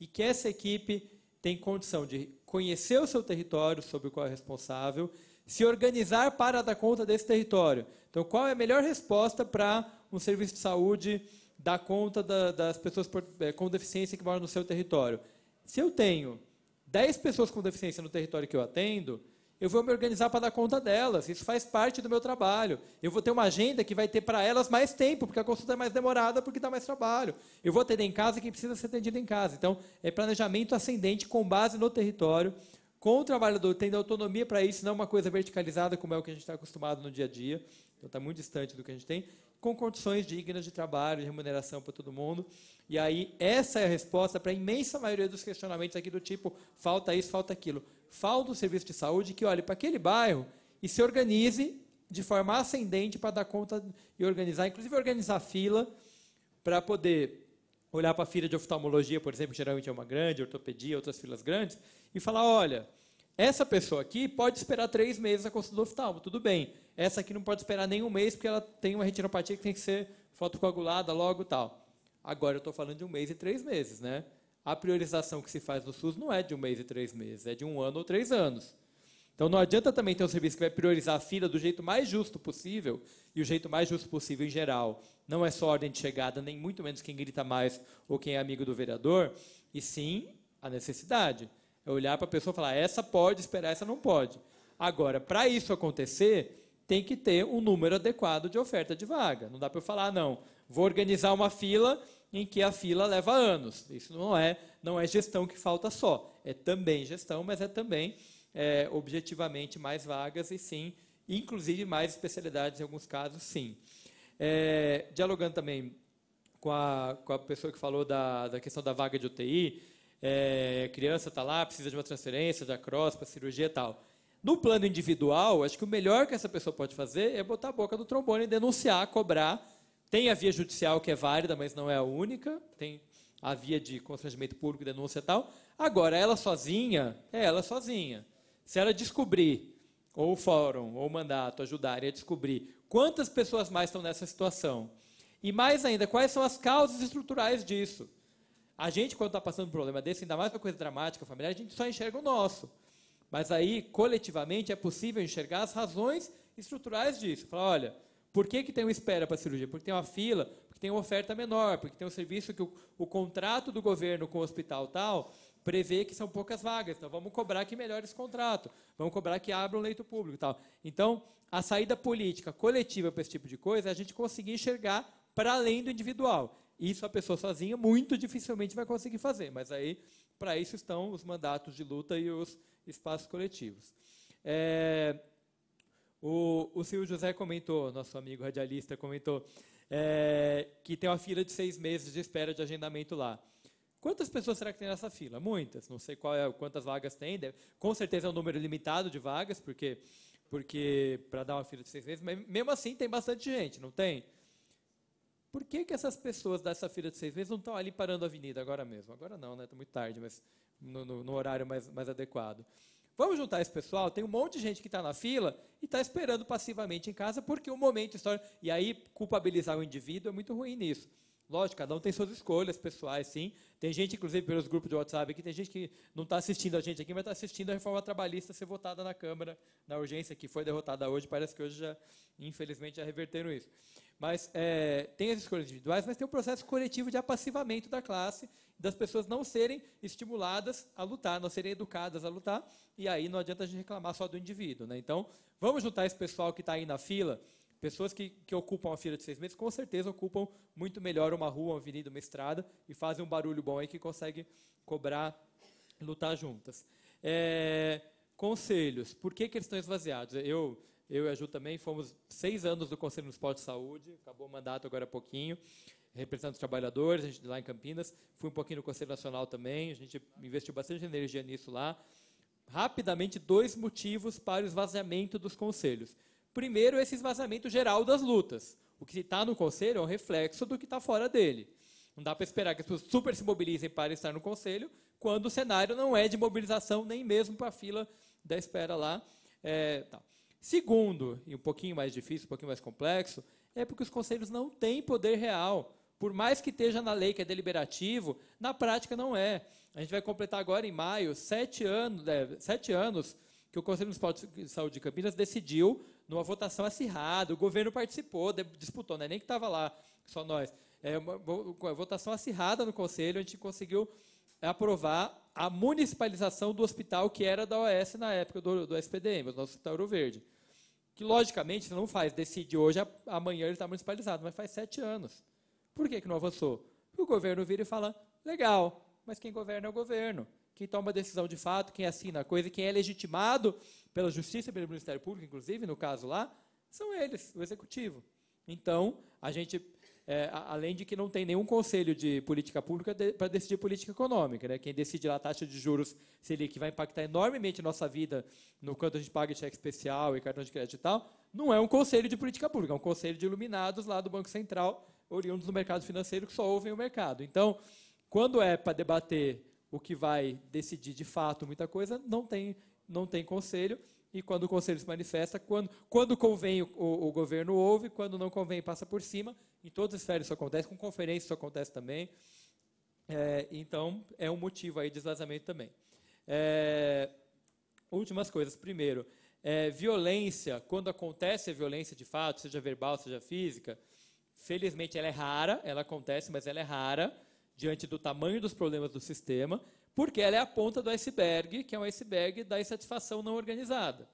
e que essa equipe tem condição de conhecer o seu território sobre o qual é responsável, se organizar para dar conta desse território. Então, qual é a melhor resposta para um serviço de saúde dar conta da, das pessoas por, eh, com deficiência que moram no seu território? Se eu tenho 10 pessoas com deficiência no território que eu atendo, eu vou me organizar para dar conta delas. Isso faz parte do meu trabalho. Eu vou ter uma agenda que vai ter para elas mais tempo, porque a consulta é mais demorada, porque dá mais trabalho. Eu vou atender em casa quem precisa ser atendido em casa. Então, é planejamento ascendente com base no território, com o trabalhador tendo autonomia para isso, não uma coisa verticalizada como é o que a gente está acostumado no dia a dia. Então, está muito distante do que a gente tem. Com condições dignas de trabalho, de remuneração para todo mundo. E aí, essa é a resposta para a imensa maioria dos questionamentos aqui do tipo: falta isso, falta aquilo fala do serviço de saúde que olhe para aquele bairro e se organize de forma ascendente para dar conta e organizar, inclusive organizar fila para poder olhar para a fila de oftalmologia, por exemplo, geralmente é uma grande, ortopedia, outras filas grandes, e falar, olha, essa pessoa aqui pode esperar três meses a consulta do oftalmo, tudo bem. Essa aqui não pode esperar nenhum mês porque ela tem uma retinopatia que tem que ser fotocoagulada logo tal. Agora eu estou falando de um mês e três meses, né? a priorização que se faz no SUS não é de um mês e três meses, é de um ano ou três anos. Então não adianta também ter um serviço que vai priorizar a fila do jeito mais justo possível, e o jeito mais justo possível em geral. Não é só ordem de chegada, nem muito menos quem grita mais ou quem é amigo do vereador, e sim a necessidade. É olhar para a pessoa e falar: essa pode esperar, essa não pode. Agora, para isso acontecer, tem que ter um número adequado de oferta de vaga. Não dá para eu falar, ah, não, vou organizar uma fila em que a fila leva anos. Isso não é, não é gestão que falta só. É também gestão, mas é também é, objetivamente mais vagas e sim, inclusive mais especialidades em alguns casos, sim. É, dialogando também com a, com a pessoa que falou da, da questão da vaga de UTI, é, criança está lá, precisa de uma transferência, da cross para cirurgia e tal. No plano individual, acho que o melhor que essa pessoa pode fazer é botar a boca do trombone e denunciar, cobrar tem a via judicial que é válida, mas não é a única. Tem a via de constrangimento público, denúncia e tal. Agora, ela sozinha, é ela sozinha. Se ela descobrir, ou o fórum, ou o mandato ajudarem a descobrir quantas pessoas mais estão nessa situação, e mais ainda, quais são as causas estruturais disso. A gente, quando está passando um problema desse, ainda mais uma coisa dramática, familiar, a gente só enxerga o nosso. Mas aí, coletivamente, é possível enxergar as razões estruturais disso. Falar, olha, por que, que tem uma espera para a cirurgia? Porque tem uma fila, porque tem uma oferta menor, porque tem um serviço que o, o contrato do governo com o hospital tal prevê que são poucas vagas. Então, vamos cobrar que melhore esse contrato, vamos cobrar que abra um leito público. tal. Então, a saída política coletiva para esse tipo de coisa é a gente conseguir enxergar para além do individual. Isso a pessoa sozinha muito dificilmente vai conseguir fazer, mas aí, para isso estão os mandatos de luta e os espaços coletivos. É, o, o Silvio José comentou, nosso amigo radialista, comentou é, que tem uma fila de seis meses de espera de agendamento lá. Quantas pessoas será que tem nessa fila? Muitas. Não sei qual é, quantas vagas tem. Deve, com certeza é um número limitado de vagas, porque porque para dar uma fila de seis meses, mas mesmo assim tem bastante gente, não tem? Por que, que essas pessoas dessa fila de seis meses não estão ali parando a avenida agora mesmo? Agora não, né? Está muito tarde, mas no, no, no horário mais, mais adequado. Vamos juntar esse pessoal? Tem um monte de gente que está na fila e está esperando passivamente em casa porque o momento histórico. E aí, culpabilizar o indivíduo é muito ruim nisso. Lógico, cada um tem suas escolhas pessoais, sim. Tem gente, inclusive, pelos grupos de WhatsApp aqui, tem gente que não está assistindo a gente aqui, mas está assistindo a reforma trabalhista ser votada na Câmara, na urgência, que foi derrotada hoje. Parece que hoje já, infelizmente, já reverteram isso. Mas é, tem as escolhas individuais, mas tem o um processo coletivo de apassivamento da classe, das pessoas não serem estimuladas a lutar, não serem educadas a lutar, e aí não adianta a gente reclamar só do indivíduo. Né? Então, vamos juntar esse pessoal que está aí na fila, pessoas que, que ocupam a fila de seis meses, com certeza ocupam muito melhor uma rua, uma avenida, uma estrada, e fazem um barulho bom aí que consegue cobrar, lutar juntas. É, conselhos, por que, que eles estão esvaziados? Eu eu e a Ju também fomos seis anos do Conselho Municipal de Saúde, acabou o mandato agora há pouquinho, representando os trabalhadores, a gente lá em Campinas. Fui um pouquinho no Conselho Nacional também, a gente investiu bastante energia nisso lá. Rapidamente, dois motivos para o esvaziamento dos conselhos. Primeiro, esse esvaziamento geral das lutas. O que está no conselho é um reflexo do que está fora dele. Não dá para esperar que as pessoas super se mobilizem para estar no conselho, quando o cenário não é de mobilização, nem mesmo para a fila da espera lá. É, tá. Segundo, e um pouquinho mais difícil, um pouquinho mais complexo, é porque os conselhos não têm poder real. Por mais que esteja na lei que é deliberativo, na prática não é. A gente vai completar agora, em maio, sete anos, é, sete anos que o Conselho Municipal de Saúde de Campinas decidiu numa votação acirrada, o governo participou, disputou, não é nem que estava lá, só nós. É uma votação acirrada no Conselho, a gente conseguiu aprovar a municipalização do hospital que era da OS na época do, do SPDM, o nosso Hospital Ouro Verde que logicamente você não faz, decide hoje, amanhã ele está municipalizado, mas faz sete anos. Por que, que não avançou? Porque o governo vira e fala, legal, mas quem governa é o governo. Quem toma a decisão de fato, quem assina a coisa, quem é legitimado pela justiça, pelo Ministério Público, inclusive, no caso lá, são eles, o executivo. Então, a gente é, além de que não tem nenhum conselho de política pública de, para decidir política econômica. Né? Quem decide lá a taxa de juros que vai impactar enormemente nossa vida no quanto a gente paga cheque especial e cartão de crédito e tal, não é um conselho de política pública, é um conselho de iluminados lá do Banco Central, oriundos do mercado financeiro, que só ouvem o mercado. Então, quando é para debater o que vai decidir de fato muita coisa, não tem, não tem conselho e quando o conselho se manifesta, quando, quando convém o, o, governo ouve, quando não convém passa por cima. Em todas as esferas isso acontece, com conferência isso acontece também. É, então é um motivo aí de esvaziamento também. É, últimas coisas. Primeiro, é, violência, quando acontece a violência de fato, seja verbal, seja física, felizmente ela é rara, ela acontece, mas ela é rara diante do tamanho dos problemas do sistema. Porque ela é a ponta do iceberg, que é o iceberg da insatisfação não organizada.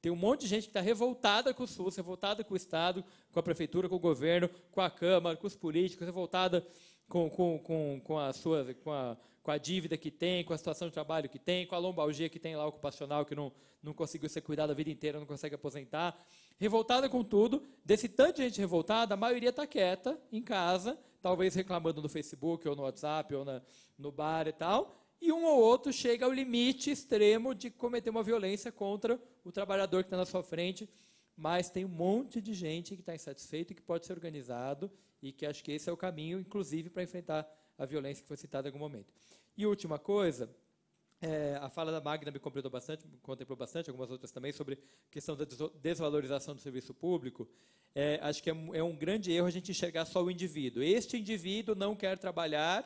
Tem um monte de gente que está revoltada com o SUS, revoltada com o Estado, com a prefeitura, com o governo, com a Câmara, com os políticos, revoltada com, com, com, com, a, sua, com, a, com a dívida que tem, com a situação de trabalho que tem, com a lombalgia que tem lá ocupacional, que não, não conseguiu ser cuidada a vida inteira, não consegue aposentar. Revoltada com tudo, desse tanto de gente revoltada, a maioria está quieta, em casa, talvez reclamando no Facebook, ou no WhatsApp, ou na, no bar e tal, e um ou outro chega ao limite extremo de cometer uma violência contra o trabalhador que está na sua frente, mas tem um monte de gente que está insatisfeito e que pode ser organizado e que acho que esse é o caminho, inclusive, para enfrentar a violência que foi citada em algum momento. E última coisa, é, a fala da Magna me completou bastante, contemplou bastante, algumas outras também, sobre a questão da desvalorização do serviço público. É, acho que é, é um grande erro a gente enxergar só o indivíduo. Este indivíduo não quer trabalhar,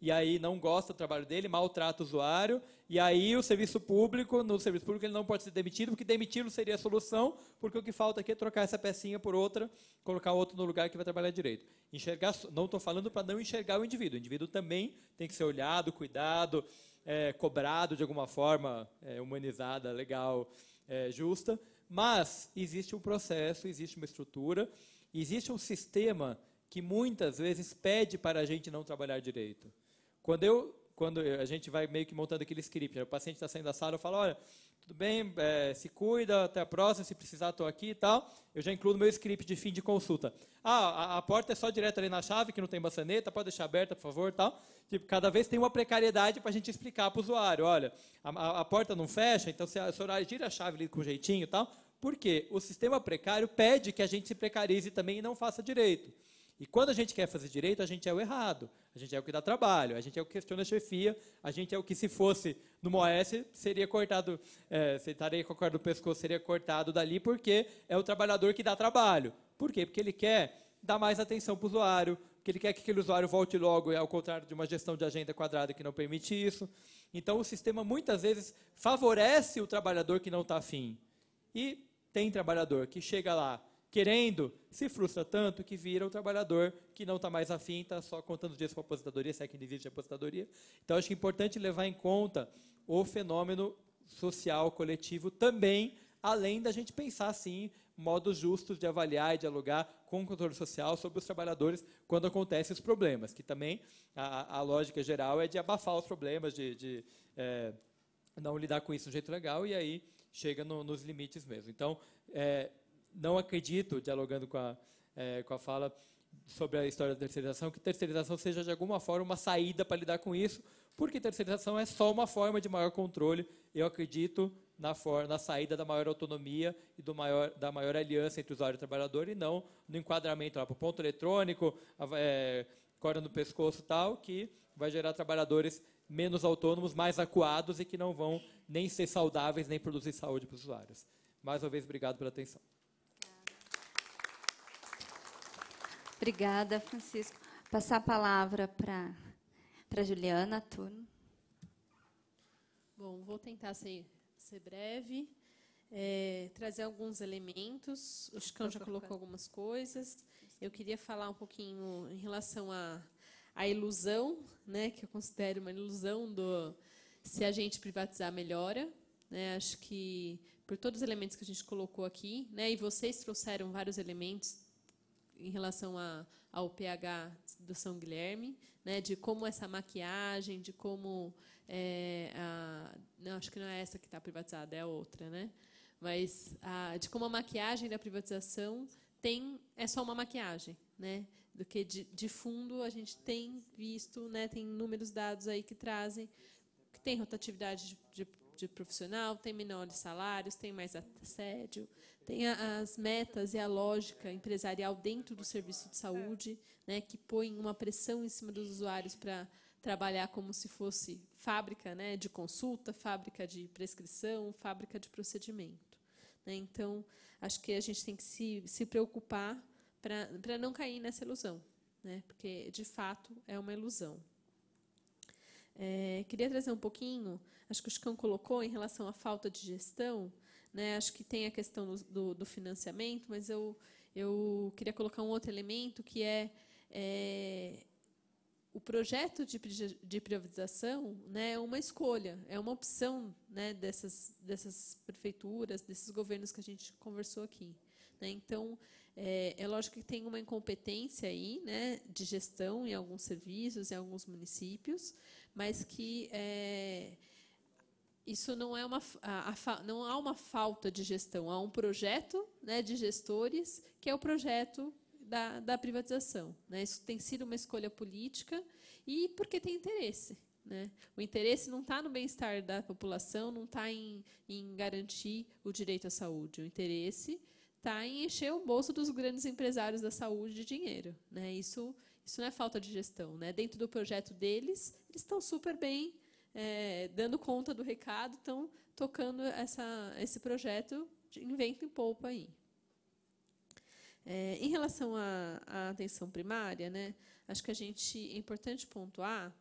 e aí não gosta do trabalho dele, maltrata o usuário, e aí o serviço público, no serviço público ele não pode ser demitido, porque demiti-lo seria a solução, porque o que falta aqui é trocar essa pecinha por outra, colocar outro no lugar que vai trabalhar direito. Enxergar, não estou falando para não enxergar o indivíduo, o indivíduo também tem que ser olhado, cuidado, é, cobrado de alguma forma é, humanizada, legal, é, justa, mas existe um processo, existe uma estrutura, existe um sistema que muitas vezes pede para a gente não trabalhar direito. Quando eu quando a gente vai meio que montando aquele script, né? o paciente está saindo da sala, eu falo, olha, tudo bem, é, se cuida, até a próxima, se precisar estou aqui e tal. Eu já incluo no meu script de fim de consulta. Ah, a, a, porta é só direto ali na chave, que não tem maçaneta, pode deixar aberta, por favor, tal. Tipo, cada vez tem uma precariedade para a gente explicar para o usuário, olha, a, a, porta não fecha, então se a senhora gira a chave ali com jeitinho e tal, quê? o sistema precário pede que a gente se precarize também e não faça direito. E quando a gente quer fazer direito, a gente é o errado, a gente é o que dá trabalho, a gente é o que questiona a chefia, a gente é o que, se fosse no Moes, seria cortado, é, se estaria com a corda do pescoço, seria cortado dali, porque é o trabalhador que dá trabalho. Por quê? Porque ele quer dar mais atenção para o usuário, porque ele quer que aquele usuário volte logo, ao contrário de uma gestão de agenda quadrada que não permite isso. Então, o sistema muitas vezes favorece o trabalhador que não está afim. E tem trabalhador que chega lá querendo, se frustra tanto que vira o trabalhador que não está mais afim, está só contando dias para a aposentadoria, se é que ainda existe aposentadoria. Então, acho que é importante levar em conta o fenômeno social coletivo também, além da gente pensar, sim, modos justos de avaliar e dialogar com o controle social sobre os trabalhadores quando acontecem os problemas, que também a, a lógica geral é de abafar os problemas, de, de é, não lidar com isso de um jeito legal, e aí chega no, nos limites mesmo. Então, é, não acredito, dialogando com a, é, com a fala sobre a história da terceirização, que terceirização seja, de alguma forma, uma saída para lidar com isso, porque terceirização é só uma forma de maior controle. Eu acredito na, for, na saída da maior autonomia e do maior, da maior aliança entre usuário e trabalhador, e não no enquadramento para o ponto eletrônico, a, é, corda no pescoço tal, que vai gerar trabalhadores menos autônomos, mais acuados e que não vão nem ser saudáveis, nem produzir saúde para os usuários. Mais uma vez, obrigado pela atenção. Obrigada, Francisco. Passar a palavra para para Juliana Turno. Bom, vou tentar ser, ser breve, é, trazer alguns elementos. O Chicão já colocou algumas coisas. Eu queria falar um pouquinho em relação à, à ilusão, né, que eu considero uma ilusão do se a gente privatizar melhora. Né, acho que por todos os elementos que a gente colocou aqui, né, e vocês trouxeram vários elementos em relação a, ao pH do São Guilherme, né, de como essa maquiagem, de como é, a, não acho que não é essa que está privatizada, é outra, né? Mas a, de como a maquiagem da privatização tem é só uma maquiagem, né? Do que de, de fundo a gente tem visto, né? Tem inúmeros dados aí que trazem que tem rotatividade de, de, de profissional, tem menores salários, tem mais assédio, tem as metas e a lógica empresarial dentro do serviço de saúde, né, que põe uma pressão em cima dos usuários para trabalhar como se fosse fábrica né, de consulta, fábrica de prescrição, fábrica de procedimento. Né? Então, acho que a gente tem que se, se preocupar para não cair nessa ilusão, né? porque, de fato, é uma ilusão. É, queria trazer um pouquinho, acho que o Chicão colocou, em relação à falta de gestão, né? Acho que tem a questão do, do financiamento, mas eu, eu queria colocar um outro elemento que é, é o projeto de, de privatização né, é uma escolha, é uma opção né, dessas, dessas prefeituras, desses governos que a gente conversou aqui. Né? Então, é, é, lógico que tem uma incompetência aí, né, de gestão em alguns serviços, em alguns municípios, mas que é, isso não é uma a, a, não há uma falta de gestão, há um projeto né, de gestores que é o projeto da, da privatização. Né? Isso tem sido uma escolha política e porque tem interesse. Né? O interesse não está no bem-estar da população, não está em, em garantir o direito à saúde. O interesse está em encher o bolso dos grandes empresários da saúde de dinheiro. Né? Isso, isso não é falta de gestão. Né? Dentro do projeto deles, eles estão super bem é, dando conta do recado, estão tocando essa, esse projeto de invento e poupa aí. É, em relação à, à, atenção primária, né, acho que a gente é importante pontuar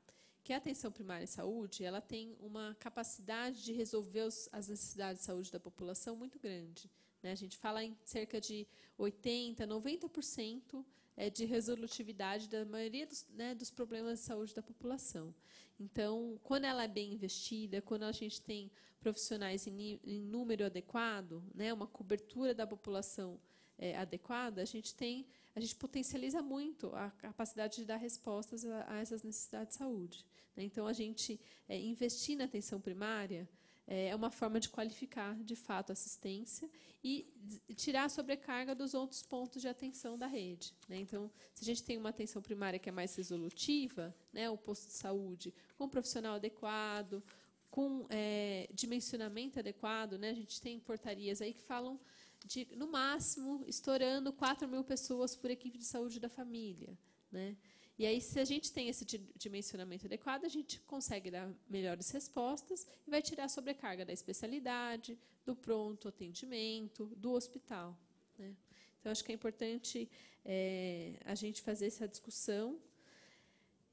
que a atenção primária em saúde ela tem uma capacidade de resolver os, as necessidades de saúde da população muito grande. Né? A gente fala em cerca de 80%, 90% é, de resolutividade da maioria dos, né, dos problemas de saúde da população. Então, quando ela é bem investida, quando a gente tem profissionais em, em número adequado, né, uma cobertura da população é, adequada, a gente tem, a gente potencializa muito a capacidade de dar respostas a, a essas necessidades de saúde. Né. Então, a gente é, investir na atenção primária é, é uma forma de qualificar de fato a assistência e tirar a sobrecarga dos outros pontos de atenção da rede. Né? Então, se a gente tem uma atenção primária que é mais resolutiva, né, o posto de saúde com um profissional adequado, com é, dimensionamento adequado, né, a gente tem portarias aí que falam de, no máximo, estourando 4 mil pessoas por equipe de saúde da família. Né? E aí, se a gente tem esse dimensionamento adequado, a gente consegue dar melhores respostas e vai tirar a sobrecarga da especialidade, do pronto atendimento, do hospital. Né? Então, acho que é importante é, a gente fazer essa discussão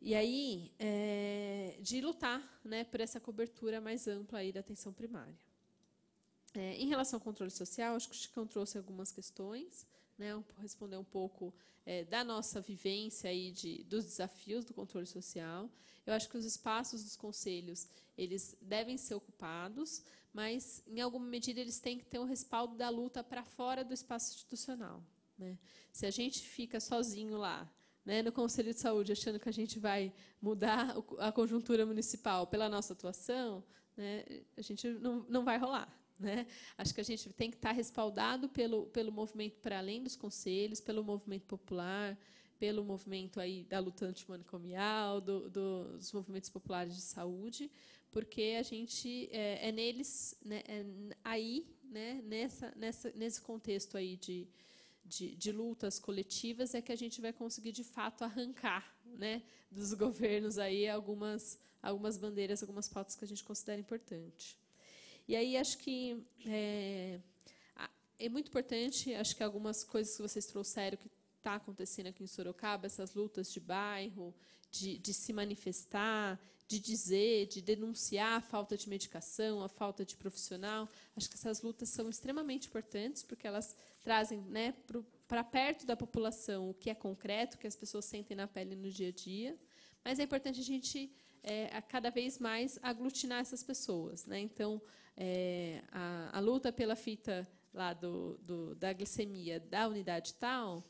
e aí é, de lutar né, por essa cobertura mais ampla aí da atenção primária. É, em relação ao controle social, acho que o Chicão trouxe algumas questões né, responder um pouco é, da nossa vivência aí de, dos desafios do controle social. Eu acho que os espaços dos conselhos eles devem ser ocupados, mas em alguma medida eles têm que ter um respaldo da luta para fora do espaço institucional. Né? Se a gente fica sozinho lá né, no Conselho de Saúde, achando que a gente vai mudar a conjuntura municipal pela nossa atuação, né, a gente não, não vai rolar. Né? Acho que a gente tem que estar respaldado pelo, pelo movimento para além dos conselhos, pelo movimento popular, pelo movimento aí da luta antimanicomial, do, do, dos movimentos populares de saúde, porque a gente é, é neles, né, é aí, né, nessa, nessa, nesse contexto aí de, de, de, lutas coletivas é que a gente vai conseguir de fato arrancar, né, dos governos aí algumas algumas bandeiras, algumas pautas que a gente considera importante. E aí acho que é, é muito importante, acho que algumas coisas que vocês trouxeram que está acontecendo aqui em Sorocaba, essas lutas de bairro, de, de, se manifestar, de dizer, de denunciar a falta de medicação, a falta de profissional. Acho que essas lutas são extremamente importantes, porque elas trazem né, para perto da população o que é concreto, o que as pessoas sentem na pele no dia a dia. Mas é importante a gente, é, cada vez mais, aglutinar essas pessoas. Né? Então, é, a, a, luta pela fita lá do, do, da glicemia da unidade tal,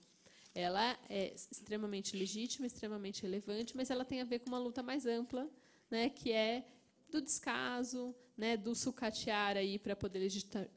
ela é extremamente legítima, extremamente relevante, mas ela tem a ver com uma luta mais ampla, né, que é do descaso, né, do sucatear aí para poder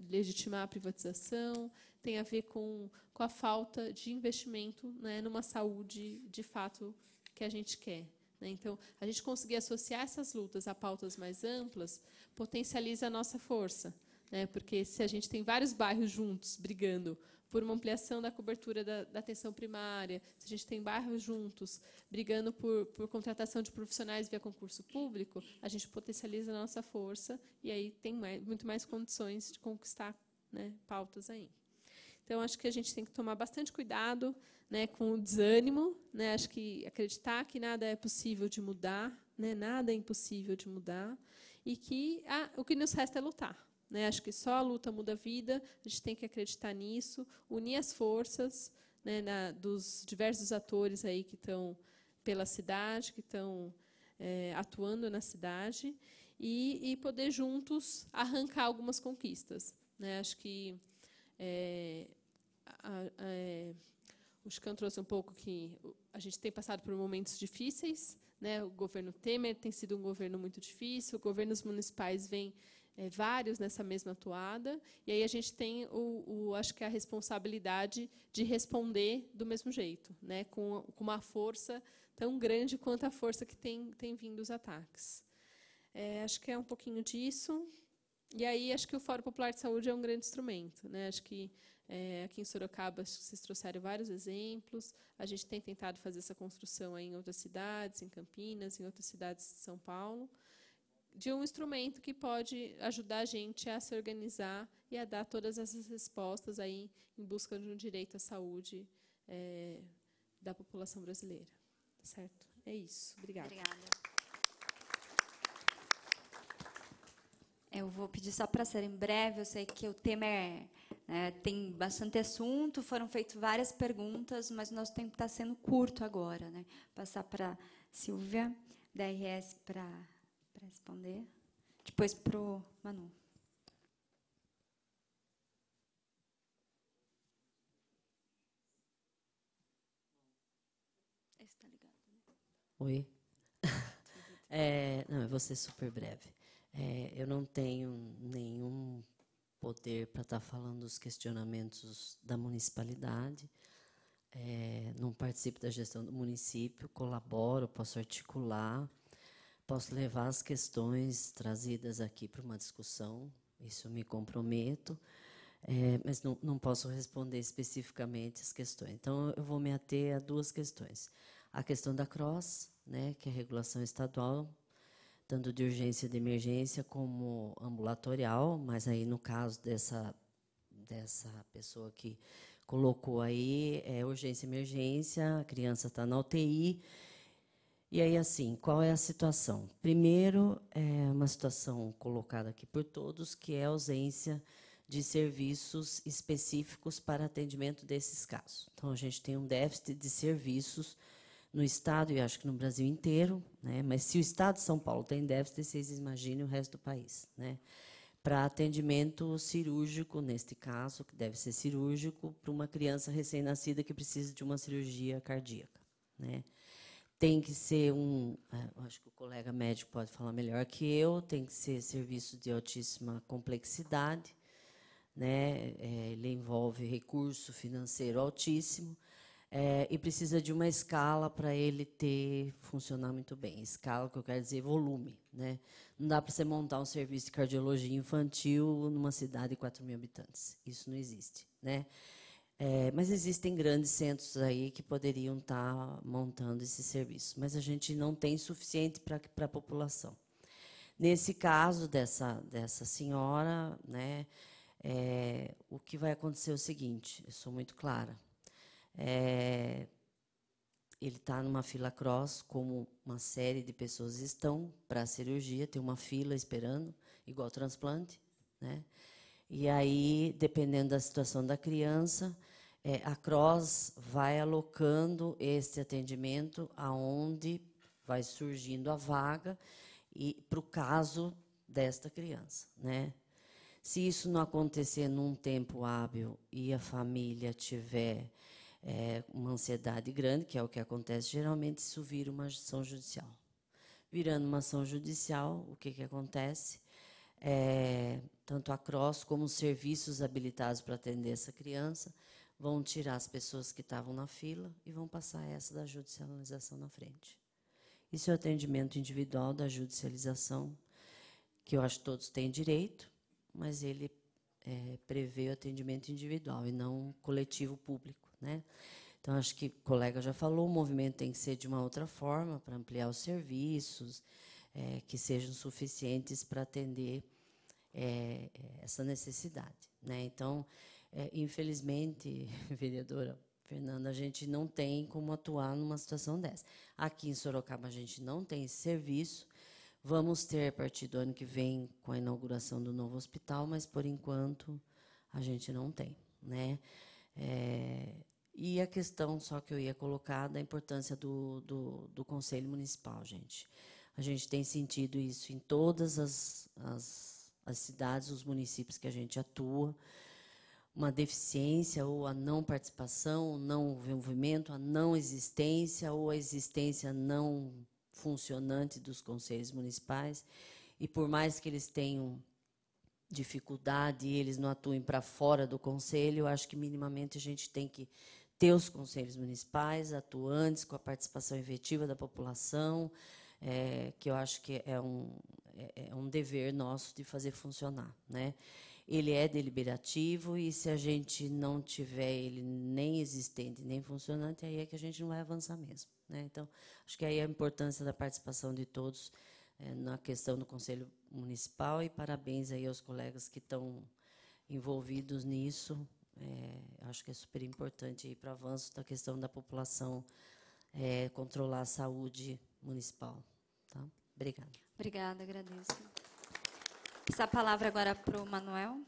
legitimar a privatização, tem a ver com, com a falta de investimento né, numa saúde de fato que a gente quer. Né? Então, a gente conseguir associar essas lutas a pautas mais amplas potencializa a nossa força. Né? Porque se a gente tem vários bairros juntos brigando por uma ampliação da cobertura da, da, atenção primária, se a gente tem bairros juntos brigando por, por contratação de profissionais via concurso público, a gente potencializa a nossa força e aí tem mais, muito mais condições de conquistar né, pautas aí. Então, acho que a gente tem que tomar bastante cuidado né, com o desânimo, né, acho que acreditar que nada é possível de mudar, né, nada é impossível de mudar, e que ah, o que nos resta é lutar. Né, acho que só a luta muda a vida, a gente tem que acreditar nisso, unir as forças né, na, dos diversos atores aí que estão pela cidade, que estão é, atuando na cidade, e, e, poder juntos arrancar algumas conquistas. Né, acho que. É, a, a, é, o Chican trouxe um pouco que a gente tem passado por momentos difíceis, né? O governo Temer tem sido um governo muito difícil, governos municipais vêm é, vários nessa mesma toada, e aí a gente tem o, o, acho que a responsabilidade de responder do mesmo jeito, né? Com, com uma força tão grande quanto a força que tem tem vindo os ataques. É, acho que é um pouquinho disso. E aí acho que o Fórum Popular de Saúde é um grande instrumento, né? Acho que é, aqui em Sorocaba, vocês trouxeram vários exemplos. A gente tem tentado fazer essa construção em outras cidades, em Campinas, em outras cidades de São Paulo, de um instrumento que pode ajudar a gente a se organizar e a dar todas essas respostas aí em busca de um direito à saúde é, da população brasileira. Certo? É isso. Obrigada. Obrigada. Eu vou pedir só para ser em breve. Eu sei que o tema é, né, tem bastante assunto, foram feitas várias perguntas, mas o nosso tempo está sendo curto agora. Né? Passar para Silvia, da RS, para responder. Depois para o Manu. Tá né? Oi. É, não, eu vou ser super breve. É, eu não tenho nenhum poder para estar tá falando os questionamentos da municipalidade. É, não participo da gestão do município, colaboro, posso articular, posso levar as questões trazidas aqui para uma discussão, isso me comprometo, é, mas não, não posso responder especificamente as questões. Então, eu vou me ater a duas questões. A questão da CROSS, né, que é a regulação estadual tanto de urgência de emergência como ambulatorial, mas aí no caso dessa dessa pessoa que colocou aí é urgência emergência, a criança está na UTI. E aí assim, qual é a situação? Primeiro é uma situação colocada aqui por todos que é a ausência de serviços específicos para atendimento desses casos. Então a gente tem um déficit de serviços no Estado e acho que no Brasil inteiro, né? mas se o Estado de São Paulo tem déficit, vocês imaginem o resto do país. Né? Para atendimento cirúrgico, neste caso, que deve ser cirúrgico, para uma criança recém-nascida que precisa de uma cirurgia cardíaca. Né? Tem que ser um. É, acho que o colega médico pode falar melhor que eu, tem que ser serviço de altíssima complexidade. Né? É, ele envolve recurso financeiro altíssimo é, e precisa de uma escala para ele ter funcionar muito bem. Escala, que eu quero dizer, volume. Né? Não dá para você montar um serviço de cardiologia infantil numa cidade de 4 mil habitantes. Isso não existe. Né? É, mas existem grandes centros aí que poderiam estar tá montando esse serviço, mas a gente não tem suficiente para a população. Nesse caso dessa, dessa senhora, né, é, o que vai acontecer é o seguinte: eu sou muito clara é, ele está numa fila cross, como uma série de pessoas estão para a cirurgia, tem uma fila esperando, igual transplante. Né? E aí, dependendo da situação da criança, é, a cross vai alocando este atendimento aonde vai surgindo a vaga e para o caso desta criança, né? Se isso não acontecer num tempo hábil e a família tiver é, uma ansiedade grande, que é o que acontece geralmente, isso vira uma ação judicial. Virando uma ação judicial, o que, que acontece? É, tanto a CROSS como os serviços habilitados para atender essa criança vão tirar as pessoas que estavam na fila e vão passar essa da judicialização na frente. Isso é o atendimento individual da judicialização, que eu acho que todos têm direito, mas ele é, prevê o atendimento individual e não coletivo público. Né? Então, acho que o colega já falou, o movimento tem que ser de uma outra forma para ampliar os serviços, é, que sejam suficientes para atender é, essa necessidade. Né? Então, é, infelizmente, vereadora Fernanda, a gente não tem como atuar numa situação dessa. Aqui em Sorocaba, a gente não tem esse serviço. Vamos ter a partir do ano que vem com a inauguração do novo hospital, mas por enquanto a gente não tem. Né? É, e a questão só que eu ia colocar da importância do, do, do Conselho Municipal, gente. A gente tem sentido isso em todas as, as, as cidades, os municípios que a gente atua. Uma deficiência ou a não participação, o não envolvimento, a não existência ou a existência não funcionante dos conselhos municipais. E por mais que eles tenham dificuldade e eles não atuem para fora do conselho, eu acho que minimamente a gente tem que ter os conselhos municipais atuantes, com a participação efetiva da população, é, que eu acho que é um, é, é um dever nosso de fazer funcionar. Né? Ele é deliberativo e, se a gente não tiver ele nem existente, nem funcionante, aí é que a gente não vai avançar mesmo. Né? Então, acho que aí é a importância da participação de todos é, na questão do Conselho Municipal e parabéns aí aos colegas que estão envolvidos nisso, é, acho que é super importante para o avanço da questão da população é, controlar a saúde municipal. Tá? Obrigada. Obrigada, agradeço. Essa palavra agora para o Manuel.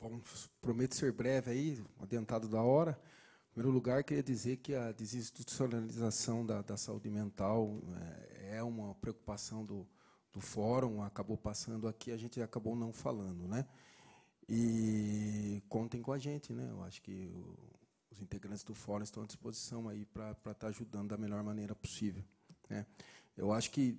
Bom, prometo ser breve aí, adiantado da hora. Em primeiro lugar, queria dizer que a desinstitucionalização da, da saúde mental é, é uma preocupação do, do fórum, acabou passando aqui, a gente acabou não falando, né? E contem com a gente, né? Eu acho que o, os integrantes do fórum estão à disposição aí para estar tá ajudando da melhor maneira possível. Né? Eu acho que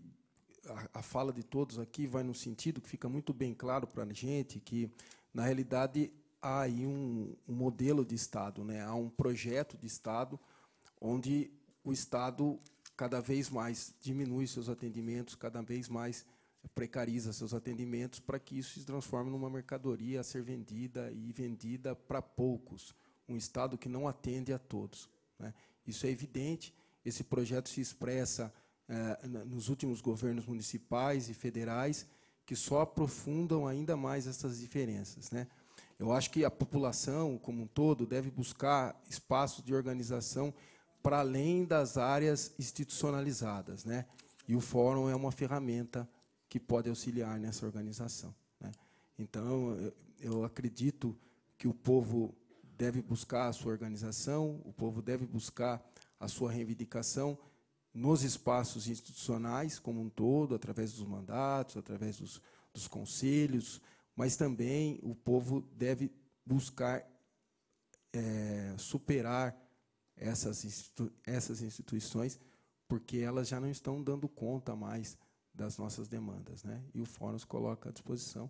a, a fala de todos aqui vai no sentido que fica muito bem claro para a gente que, na realidade, há aí um, um, modelo de Estado, né? há um projeto de Estado onde o Estado cada vez mais diminui seus atendimentos, cada vez mais precariza seus atendimentos para que isso se transforme numa mercadoria a ser vendida e vendida para poucos, um Estado que não atende a todos. Né? Isso é evidente, esse projeto se expressa eh, nos últimos governos municipais e federais, que só aprofundam ainda mais essas diferenças. Né? Eu acho que a população, como um todo, deve buscar espaços de organização para além das áreas institucionalizadas. Né? E o fórum é uma ferramenta que pode auxiliar nessa organização. Né? Então, eu acredito que o povo deve buscar a sua organização, o povo deve buscar a sua reivindicação nos espaços institucionais como um todo, através dos mandatos, através dos, dos conselhos, mas também o povo deve buscar é, superar essas, institu essas instituições, porque elas já não estão dando conta mais das nossas demandas. Né? E o fórum se coloca à disposição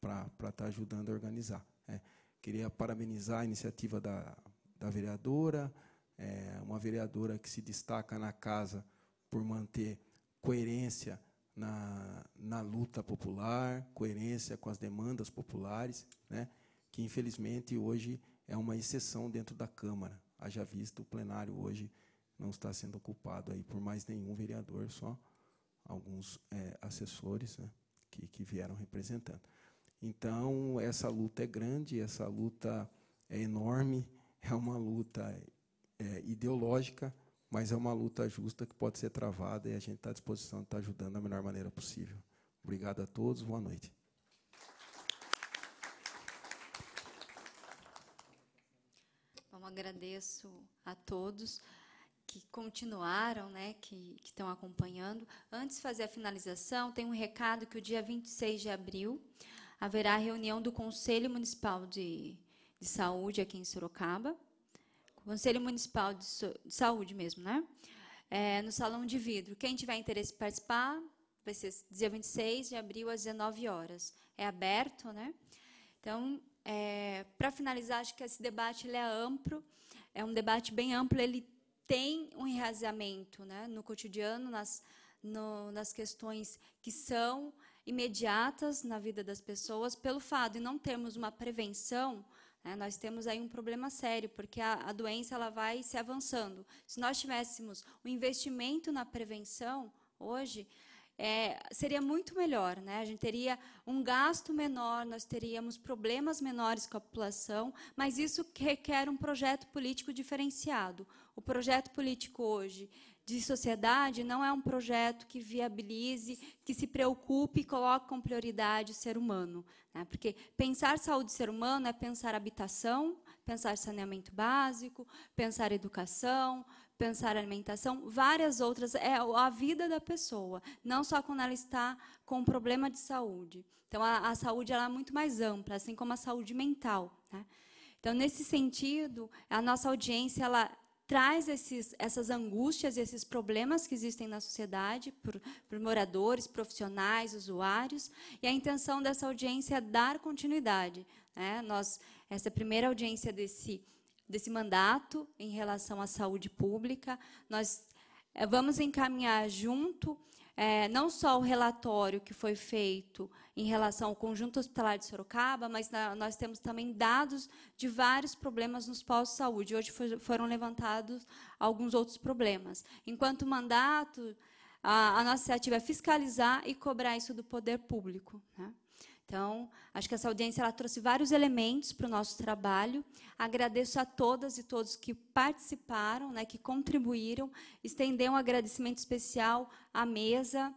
para estar tá ajudando a organizar. É. Queria parabenizar a iniciativa da, da vereadora, é, uma vereadora que se destaca na casa por manter coerência na, na luta popular, coerência com as demandas populares, né? que infelizmente hoje é uma exceção dentro da Câmara. Haja visto, o plenário hoje não está sendo ocupado aí por mais nenhum vereador, só alguns é, assessores né, que, que vieram representando. Então, essa luta é grande, essa luta é enorme, é uma luta é, ideológica, mas é uma luta justa que pode ser travada e a gente está à disposição de estar ajudando da melhor maneira possível. Obrigado a todos, boa noite. Bom, agradeço a todos que continuaram, né, que, estão acompanhando. Antes de fazer a finalização, tem um recado que o dia 26 de abril haverá reunião do Conselho Municipal de, de Saúde aqui em Sorocaba. Conselho Municipal de, so, de Saúde mesmo, né? É, no Salão de Vidro. Quem tiver interesse em participar, vai ser dia 26 de abril às 19 horas. É aberto, né? Então, é, para finalizar, acho que esse debate ele é amplo, é um debate bem amplo, ele tem um enraizamento né, no cotidiano, nas, no, nas questões que são imediatas na vida das pessoas, pelo fato de não termos uma prevenção, né, nós temos aí um problema sério, porque a, a doença ela vai se avançando. Se nós tivéssemos o um investimento na prevenção hoje, é, seria muito melhor, né? A gente teria um gasto menor, nós teríamos problemas menores com a população, mas isso requer um projeto político diferenciado. O projeto político hoje de sociedade não é um projeto que viabilize, que se preocupe e coloque como prioridade o ser humano. Né? Porque pensar saúde do ser humano é pensar habitação, pensar saneamento básico, pensar educação, pensar alimentação, várias outras, é a vida da pessoa, não só quando ela está com um problema de saúde. Então, a, a saúde ela é muito mais ampla, assim como a saúde mental. Né? Então, nesse sentido, a nossa audiência ela traz esses, essas angústias, esses problemas que existem na sociedade por, por, moradores, profissionais, usuários, e a intenção dessa audiência é dar continuidade. Né? Nós, essa é primeira audiência desse, desse mandato em relação à saúde pública, nós eh, vamos encaminhar junto é, não só o relatório que foi feito em relação ao conjunto hospitalar de Sorocaba, mas na, nós temos também dados de vários problemas nos postos de saúde. Hoje foi, foram levantados alguns outros problemas. Enquanto mandato, a, a nossa iniciativa é fiscalizar e cobrar isso do poder público. Né? Então, acho que essa audiência ela trouxe vários elementos para o nosso trabalho. Agradeço a todas e todos que participaram, né, que contribuíram. Estender um agradecimento especial à mesa,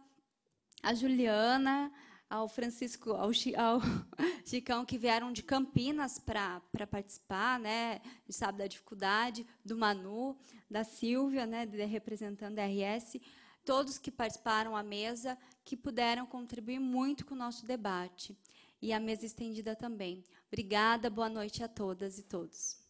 à Juliana, ao Francisco, ao, ao Chicão, que vieram de Campinas para participar, né? sabe da dificuldade, do Manu, da Silvia, né? representando a RS todos que participaram à mesa, que puderam contribuir muito com o nosso debate. E a mesa estendida também. Obrigada, boa noite a todas e todos.